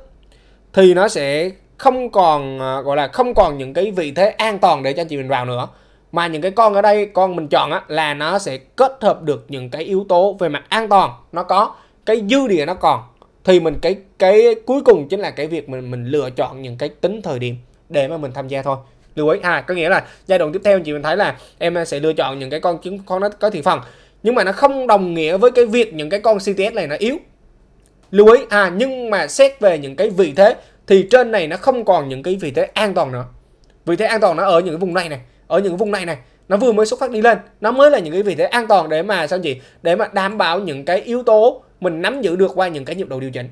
thì nó sẽ không còn à, gọi là không còn những cái vị thế an toàn để cho anh chị mình vào nữa mà những cái con ở đây con mình chọn á, là nó sẽ kết hợp được những cái yếu tố về mặt an toàn nó có cái dư địa nó còn thì mình cái cái cuối cùng chính là cái việc mình mình lựa chọn những cái tính thời điểm để mà mình tham gia thôi lưu ý à có nghĩa là giai đoạn tiếp theo chị mình thấy là em sẽ lựa chọn những cái con chứng con nó có thị phần nhưng mà nó không đồng nghĩa với cái việc những cái con CTS này nó yếu lưu ý à nhưng mà xét về những cái vị thế thì trên này nó không còn những cái vị thế an toàn nữa vị thế an toàn nó ở những cái vùng này này ở những cái vùng này này nó vừa mới xuất phát đi lên nó mới là những cái vị thế an toàn để mà sao chị để mà đảm bảo những cái yếu tố mình nắm giữ được qua những cái nhịp độ điều chỉnh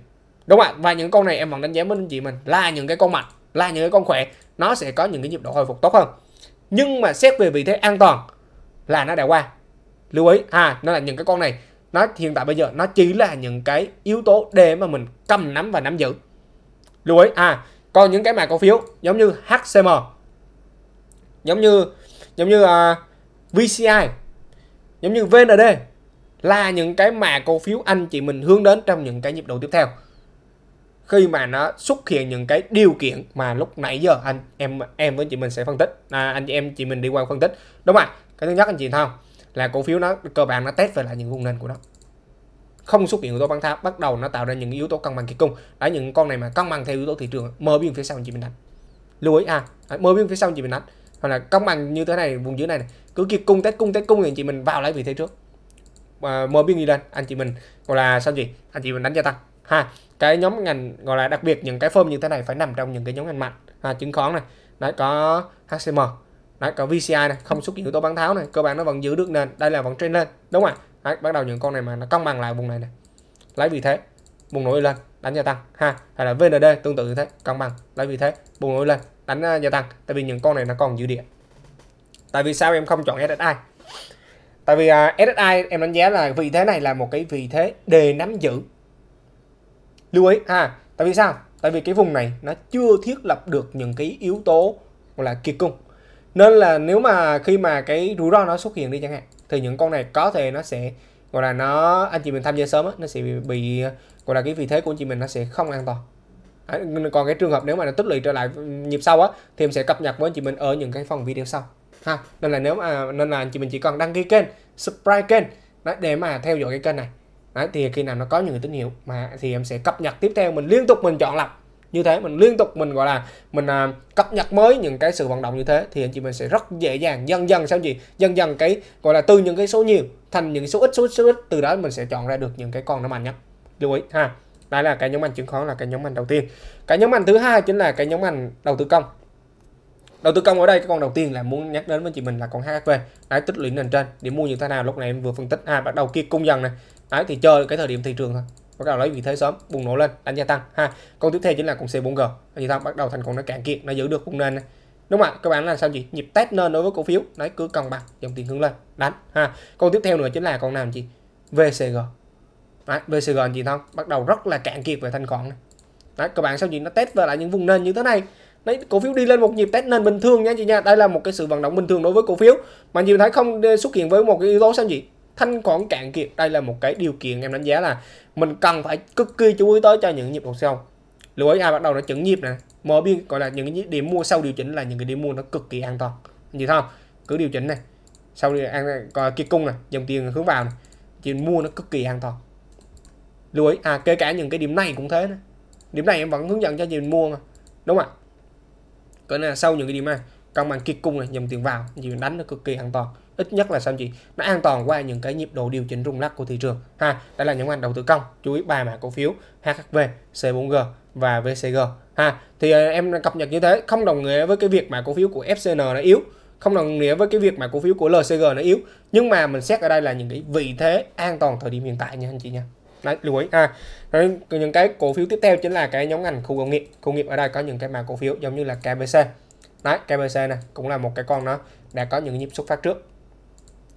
đúng không ạ và những con này em vẫn đánh giá với anh chị mình là những cái con mạnh là những cái con khỏe nó sẽ có những cái nhịp độ hồi phục tốt hơn nhưng mà xét về vị thế an toàn là nó đã qua lưu ý à nó là những cái con này nó hiện tại bây giờ nó chỉ là những cái yếu tố để mà mình cầm nắm và nắm giữ lưu ý à còn những cái mã cổ phiếu giống như HCM giống như giống như uh, à, VCI giống như VND là những cái mà cổ phiếu anh chị mình hướng đến trong những cái nhịp độ tiếp theo khi mà nó xuất hiện những cái điều kiện mà lúc nãy giờ anh em em với chị mình sẽ phân tích à, anh chị em chị mình đi qua phân tích đúng không ạ cái thứ nhất anh chị thao là cổ phiếu nó cơ bản nó test về lại những vùng nền của nó không xuất hiện yếu tố bán tháo bắt đầu nó tạo ra những yếu tố cân bằng kỳ cung đã những con này mà cân bằng theo yếu tố thị trường mờ biên phía sau anh chị mình đánh lưu ý à, à mờ biên phía sau anh chị mình đánh hoặc là cân bằng như thế này vùng dưới này, này. cứ kia cung test cung test cung thì anh chị mình vào lại vị thế trước uh, ờ, mua biến đi lên anh chị mình gọi là sao gì anh chị mình đánh gia tăng ha cái nhóm ngành gọi là đặc biệt những cái form như thế này phải nằm trong những cái nhóm ngành mạnh ha, chứng khoán này đấy có HCM đấy có VCI này không xuất hiện yếu tố bán tháo này cơ bản nó vẫn giữ được nền đây là vẫn trên lên đúng không ạ bắt đầu những con này mà nó cân bằng lại vùng này này lấy vì thế bùng nổi lên đánh gia tăng ha hay là VND tương tự như thế cân bằng lấy vì thế bùng nổi lên đánh à, gia tăng tại vì những con này nó còn dư địa tại vì sao em không chọn SSI tại vì à, SSI em đánh giá là vị thế này là một cái vị thế đề nắm giữ lưu ý ha tại vì sao tại vì cái vùng này nó chưa thiết lập được những cái yếu tố gọi là kiệt cung nên là nếu mà khi mà cái rủi ro nó xuất hiện đi chẳng hạn thì những con này có thể nó sẽ gọi là nó anh chị mình tham gia sớm á, nó sẽ bị, bị gọi là cái vị thế của anh chị mình nó sẽ không an toàn còn cái trường hợp nếu mà nó tích lũy trở lại nhịp sau á thì em sẽ cập nhật với anh chị mình ở những cái phần video sau ha nên là nếu mà nên là chị mình chỉ cần đăng ký kênh subscribe kênh đấy, để mà theo dõi cái kênh này đấy, thì khi nào nó có những tín hiệu mà thì em sẽ cập nhật tiếp theo mình liên tục mình chọn lọc như thế mình liên tục mình gọi là mình à, cập nhật mới những cái sự vận động như thế thì anh chị mình sẽ rất dễ dàng dần dần sao gì dần dần cái gọi là từ những cái số nhiều thành những số ít số ít số ít từ đó mình sẽ chọn ra được những cái con nó mạnh nhất lưu ý ha đây là cái nhóm ngành chứng khoán là cái nhóm ngành đầu tiên cái nhóm ngành thứ hai chính là cái nhóm ngành đầu tư công đầu tư công ở đây cái con đầu tiên là muốn nhắc đến với chị mình là con HHV đấy tích lũy nền trên để mua như thế nào lúc này em vừa phân tích à bắt đầu kia cung dần này đấy thì chơi cái thời điểm thị trường thôi bắt đầu lấy vị thế sớm bùng nổ lên đánh gia tăng ha con tiếp theo chính là con C4G thì tăng bắt đầu thành con nó cạn kiệt nó giữ được vùng nền này đúng không ạ các bạn là sao gì nhịp test nên đối với cổ phiếu đấy cứ cân bằng dòng tiền hướng lên đánh ha con tiếp theo nữa chính là con nào chị VCG đấy, VCG chị không bắt đầu rất là cạn kiệt về thanh khoản này đấy các bạn sao gì nó test về lại những vùng nền như thế này đấy cổ phiếu đi lên một nhịp test nền bình thường nha chị nha đây là một cái sự vận động bình thường đối với cổ phiếu mà nhiều thấy không xuất hiện với một cái yếu tố sao gì thanh khoản cạn kiệt đây là một cái điều kiện em đánh giá là mình cần phải cực kỳ chú ý tới cho những nhịp đầu sau lưu ý ai bắt đầu nó chững nhịp nè mở biên gọi là những cái điểm mua sau điều chỉnh là những cái điểm mua nó cực kỳ an toàn như không cứ điều chỉnh này sau đi ăn coi kia cung này dòng tiền hướng vào thì mua nó cực kỳ an toàn lưu ý à kể cả những cái điểm này cũng thế nữa. điểm này em vẫn hướng dẫn cho chị mua mà đúng không ạ cỡ là sau những cái điểm ăn công bằng kiệt cung này dòng tiền vào thì đánh nó cực kỳ an toàn ít nhất là sao chị nó an toàn qua những cái nhịp độ điều chỉnh rung lắc của thị trường ha đây là những ngành đầu tư công chú ý ba mã cổ phiếu HHV C4G và VCG ha thì à, em cập nhật như thế không đồng nghĩa với cái việc mà cổ phiếu của FCN nó yếu không đồng nghĩa với cái việc mà cổ phiếu của LCG nó yếu nhưng mà mình xét ở đây là những cái vị thế an toàn thời điểm hiện tại nha anh chị nha đấy lưu ý à đấy, những cái cổ phiếu tiếp theo chính là cái nhóm ngành khu công nghiệp công nghiệp ở đây có những cái mã cổ phiếu giống như là KBC đấy KBC này cũng là một cái con nó đã có những nhịp xuất phát trước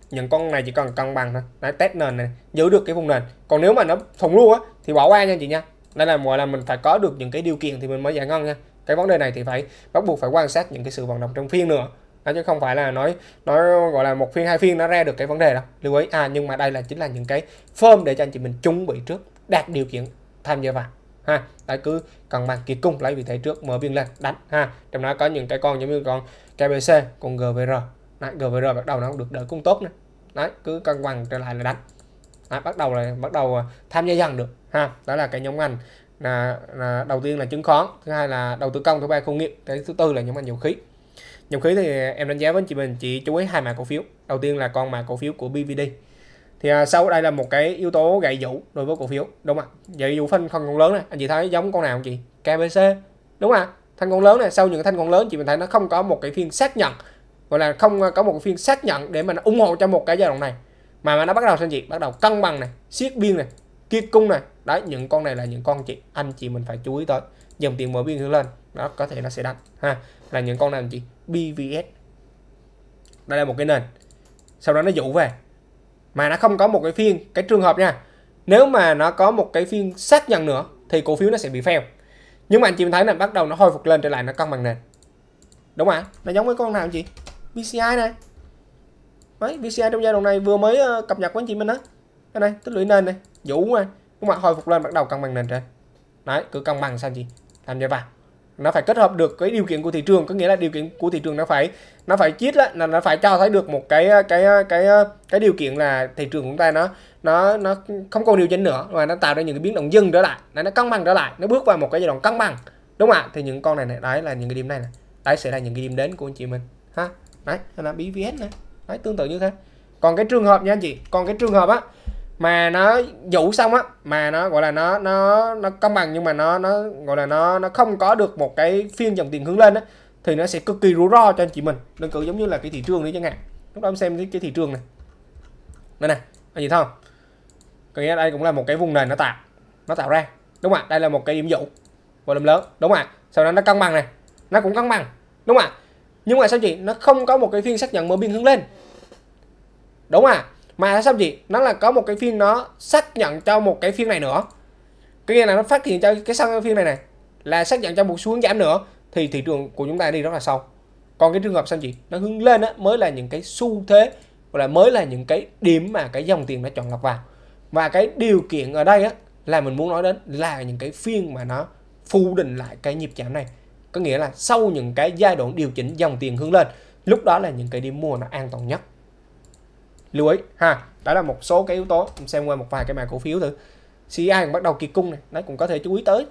những con này chỉ cần cân bằng thôi đấy test nền này giữ được cái vùng nền còn nếu mà nó thủng luôn á thì bỏ qua nha chị nha đây là gọi là mình phải có được những cái điều kiện thì mình mới giải ngân nha cái vấn đề này thì phải bắt buộc phải quan sát những cái sự vận động trong phiên nữa đó chứ không phải là nói nó gọi là một phiên hai phiên nó ra được cái vấn đề đâu lưu ý à nhưng mà đây là chính là những cái form để cho anh chị mình chuẩn bị trước đạt điều kiện tham gia vào ha đấy cứ cần bằng kỳ cung lấy vị thế trước mở biên lên đánh ha trong đó có những cái con giống như con kbc con gvr đấy, gvr bắt đầu nó không được đỡ cung tốt nữa đấy cứ cân bằng trở lại là đánh đấy, bắt đầu là bắt đầu à, tham gia dần được ha đó là cái nhóm ngành là, là đầu tiên là chứng khoán thứ hai là đầu tư công thứ ba công nghiệp cái thứ tư là nhóm ngành dầu khí dòng khí thì em đánh giá với anh chị mình chỉ chú ý hai mã cổ phiếu đầu tiên là con mã cổ phiếu của BVD thì à, sau đây là một cái yếu tố gậy dụ đối với cổ phiếu đúng không ạ vậy dụ phân thành con lớn này anh chị thấy giống con nào không chị KBC đúng không ạ thanh con lớn này sau những thanh con lớn chị mình thấy nó không có một cái phiên xác nhận gọi là không có một phiên xác nhận để mà nó ủng hộ cho một cái giai đoạn này mà, nó bắt đầu sao chị bắt đầu cân bằng này siết biên này kia cung này đấy những con này là những con chị anh chị mình phải chú ý tới dòng tiền mở biên hướng lên đó có thể nó sẽ đánh ha là những con làm chị BVS đây là một cái nền sau đó nó dụ về mà nó không có một cái phiên cái trường hợp nha nếu mà nó có một cái phiên xác nhận nữa thì cổ phiếu nó sẽ bị fail nhưng mà anh chị thấy là bắt đầu nó hồi phục lên trở lại nó cân bằng nền đúng không ạ nó giống với con nào chị BCI này mấy BCI trong giai đoạn này vừa mới ờ, cập nhật của anh chị mình đó cái này tích lũy nền này vũ này cũng mà hồi phục lên bắt đầu cân bằng nền trên đấy cứ cân bằng sao chị làm như vậy nó phải kết hợp được cái điều kiện của thị trường có nghĩa là điều kiện của thị trường nó phải nó phải chít là nó phải cho thấy được một cái cái cái cái điều kiện là thị trường của chúng ta nó nó nó không còn điều chỉnh nữa mà nó tạo ra những cái biến động dừng trở lại nó, nó cân bằng trở lại nó bước vào một cái giai đoạn cân bằng đúng không ạ thì những con này này đấy là những cái điểm này này đấy sẽ là những cái điểm đến của anh chị mình ha đấy là BVS này đấy tương tự như thế còn cái trường hợp nha anh chị còn cái trường hợp á mà nó dụ xong á mà nó gọi là nó nó nó công bằng nhưng mà nó nó gọi là nó nó không có được một cái phiên dòng tiền hướng lên á thì nó sẽ cực kỳ rủi ro cho anh chị mình đơn cử giống như là cái thị trường đi chẳng hạn lúc đó em xem cái, thị trường này đây nè anh chị thấy không có nghĩa đây cũng là một cái vùng nền nó tạo nó tạo ra đúng không ạ đây là một cái điểm dụ volume lớn đúng không ạ sau đó nó cân bằng này nó cũng cân bằng đúng không ạ nhưng mà sao chị nó không có một cái phiên xác nhận mở biên hướng lên đúng không ạ mà sao gì nó là có một cái phiên nó xác nhận cho một cái phiên này nữa cái nghĩa là nó phát hiện cho cái sang phiên này này là xác nhận cho một xu hướng giảm nữa thì thị trường của chúng ta đi rất là sâu còn cái trường hợp sao gì nó hướng lên á mới là những cái xu thế hoặc là mới là những cái điểm mà cái dòng tiền nó chọn lọc vào và cái điều kiện ở đây á, là mình muốn nói đến là những cái phiên mà nó phủ định lại cái nhịp giảm này có nghĩa là sau những cái giai đoạn điều chỉnh dòng tiền hướng lên lúc đó là những cái điểm mua nó an toàn nhất lưu ý ha đó là một số cái yếu tố mình xem qua một vài cái mã cổ phiếu thử CI bắt đầu kỳ cung này nó cũng có thể chú ý tới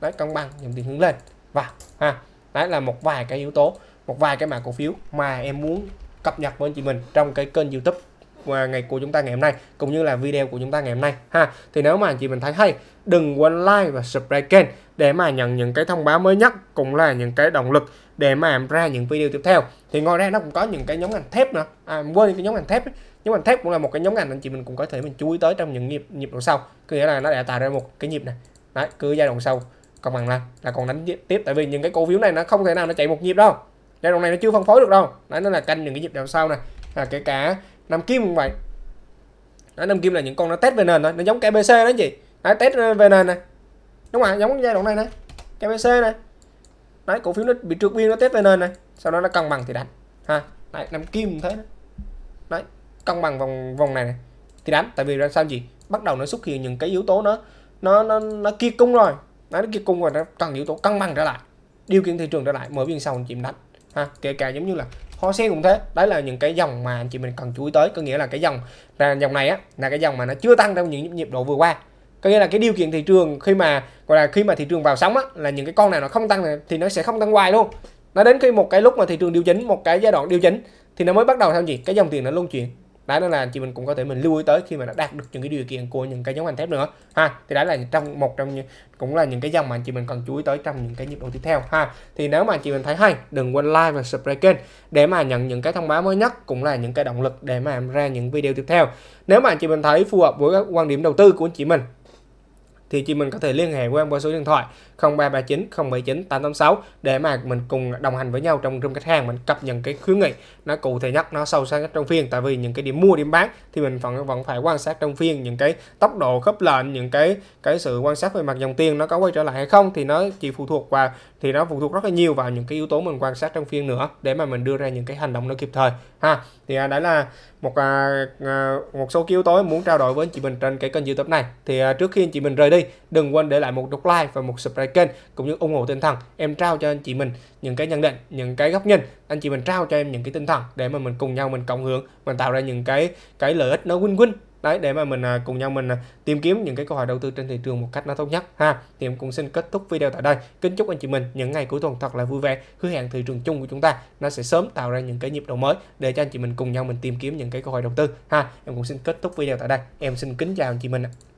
đấy cân bằng dòng tiền hướng lên và ha đấy là một vài cái yếu tố một vài cái mã cổ phiếu mà em muốn cập nhật với anh chị mình trong cái kênh youtube và ngày của chúng ta ngày hôm nay cũng như là video của chúng ta ngày hôm nay ha thì nếu mà anh chị mình thấy hay đừng quên like và subscribe kênh để mà nhận những cái thông báo mới nhất cũng là những cái động lực để mà em ra những video tiếp theo thì ngoài ra nó cũng có những cái nhóm ngành thép nữa à quên cái nhóm ngành thép ấy nhóm ngành thép cũng là một cái nhóm ngành anh chị mình cũng có thể mình chú ý tới trong những nhịp nhịp độ sau có nghĩa là nó đã tạo ra một cái nhịp này đấy cứ giai đoạn sau còn bằng là là còn đánh tiếp tại vì những cái cổ phiếu này nó không thể nào nó chạy một nhịp đâu giai đoạn này nó chưa phân phối được đâu đấy nó là canh những cái nhịp đằng sau này à, kể cả nam kim cũng vậy đó, nam kim là những con nó test về nền thôi nó giống kbc đó chị đấy test ờ, về nền này đúng không giống giai đoạn này này kbc này đấy cổ phiếu nó bị trượt biên nó test về nền này sau đó nó cân bằng thì đánh ha đấy, nam kim thế đó cân bằng vòng vòng này, này thì đánh tại vì ra sao gì bắt đầu nó xuất hiện những cái yếu tố nó nó nó nó kia cung rồi nó, kia cung rồi nó cần yếu tố cân bằng trở lại điều kiện thị trường trở lại mới biên sau anh chị mình đánh ha kể cả giống như là hoa sen cũng thế đấy là những cái dòng mà anh chị mình cần chú ý tới có nghĩa là cái dòng là dòng này á là cái dòng mà nó chưa tăng trong những nhịp độ vừa qua có nghĩa là cái điều kiện thị trường khi mà gọi là khi mà thị trường vào sóng á là những cái con này nó không tăng thì nó sẽ không tăng hoài luôn nó đến khi một cái lúc mà thị trường điều chỉnh một cái giai đoạn điều chỉnh thì nó mới bắt đầu sao gì cái dòng tiền nó luân chuyển đấy đó là chị mình cũng có thể mình lưu ý tới khi mà đã đạt được những cái điều kiện của những cái giống anh thép nữa ha thì đấy là trong một trong những cũng là những cái dòng mà chị mình cần chú ý tới trong những cái nhịp độ tiếp theo ha thì nếu mà chị mình thấy hay đừng quên like và subscribe kênh để mà nhận những cái thông báo mới nhất cũng là những cái động lực để mà em ra những video tiếp theo nếu mà chị mình thấy phù hợp với các quan điểm đầu tư của chị mình thì chị mình có thể liên hệ với em qua số điện thoại 0339 079 886 để mà mình cùng đồng hành với nhau trong room khách hàng mình cập nhật cái khuyến nghị nó cụ thể nhất nó sâu sắc nhất trong phiên tại vì những cái điểm mua điểm bán thì mình vẫn vẫn phải quan sát trong phiên những cái tốc độ khớp lệnh những cái cái sự quan sát về mặt dòng tiền nó có quay trở lại hay không thì nó chỉ phụ thuộc vào thì nó phụ thuộc rất là nhiều vào những cái yếu tố mình quan sát trong phiên nữa để mà mình đưa ra những cái hành động nó kịp thời ha thì à, đấy là một à, à, một số yếu tố muốn trao đổi với chị mình trên cái kênh youtube này thì trước khi chị mình rời đi Đừng quên để lại một nút like và một subscribe kênh cũng như ủng hộ tinh thần. Em trao cho anh chị mình những cái nhận định, những cái góc nhìn. Anh chị mình trao cho em những cái tinh thần để mà mình cùng nhau mình cộng hưởng, mình tạo ra những cái cái lợi ích nó win-win đấy để mà mình à, cùng nhau mình à, tìm kiếm những cái cơ hội đầu tư trên thị trường một cách nó tốt nhất ha thì em cũng xin kết thúc video tại đây kính chúc anh chị mình những ngày cuối tuần thật là vui vẻ hứa hẹn thị trường chung của chúng ta nó sẽ sớm tạo ra những cái nhịp độ mới để cho anh chị mình cùng nhau mình tìm kiếm những cái cơ hội đầu tư ha em cũng xin kết thúc video tại đây em xin kính chào anh chị mình ạ.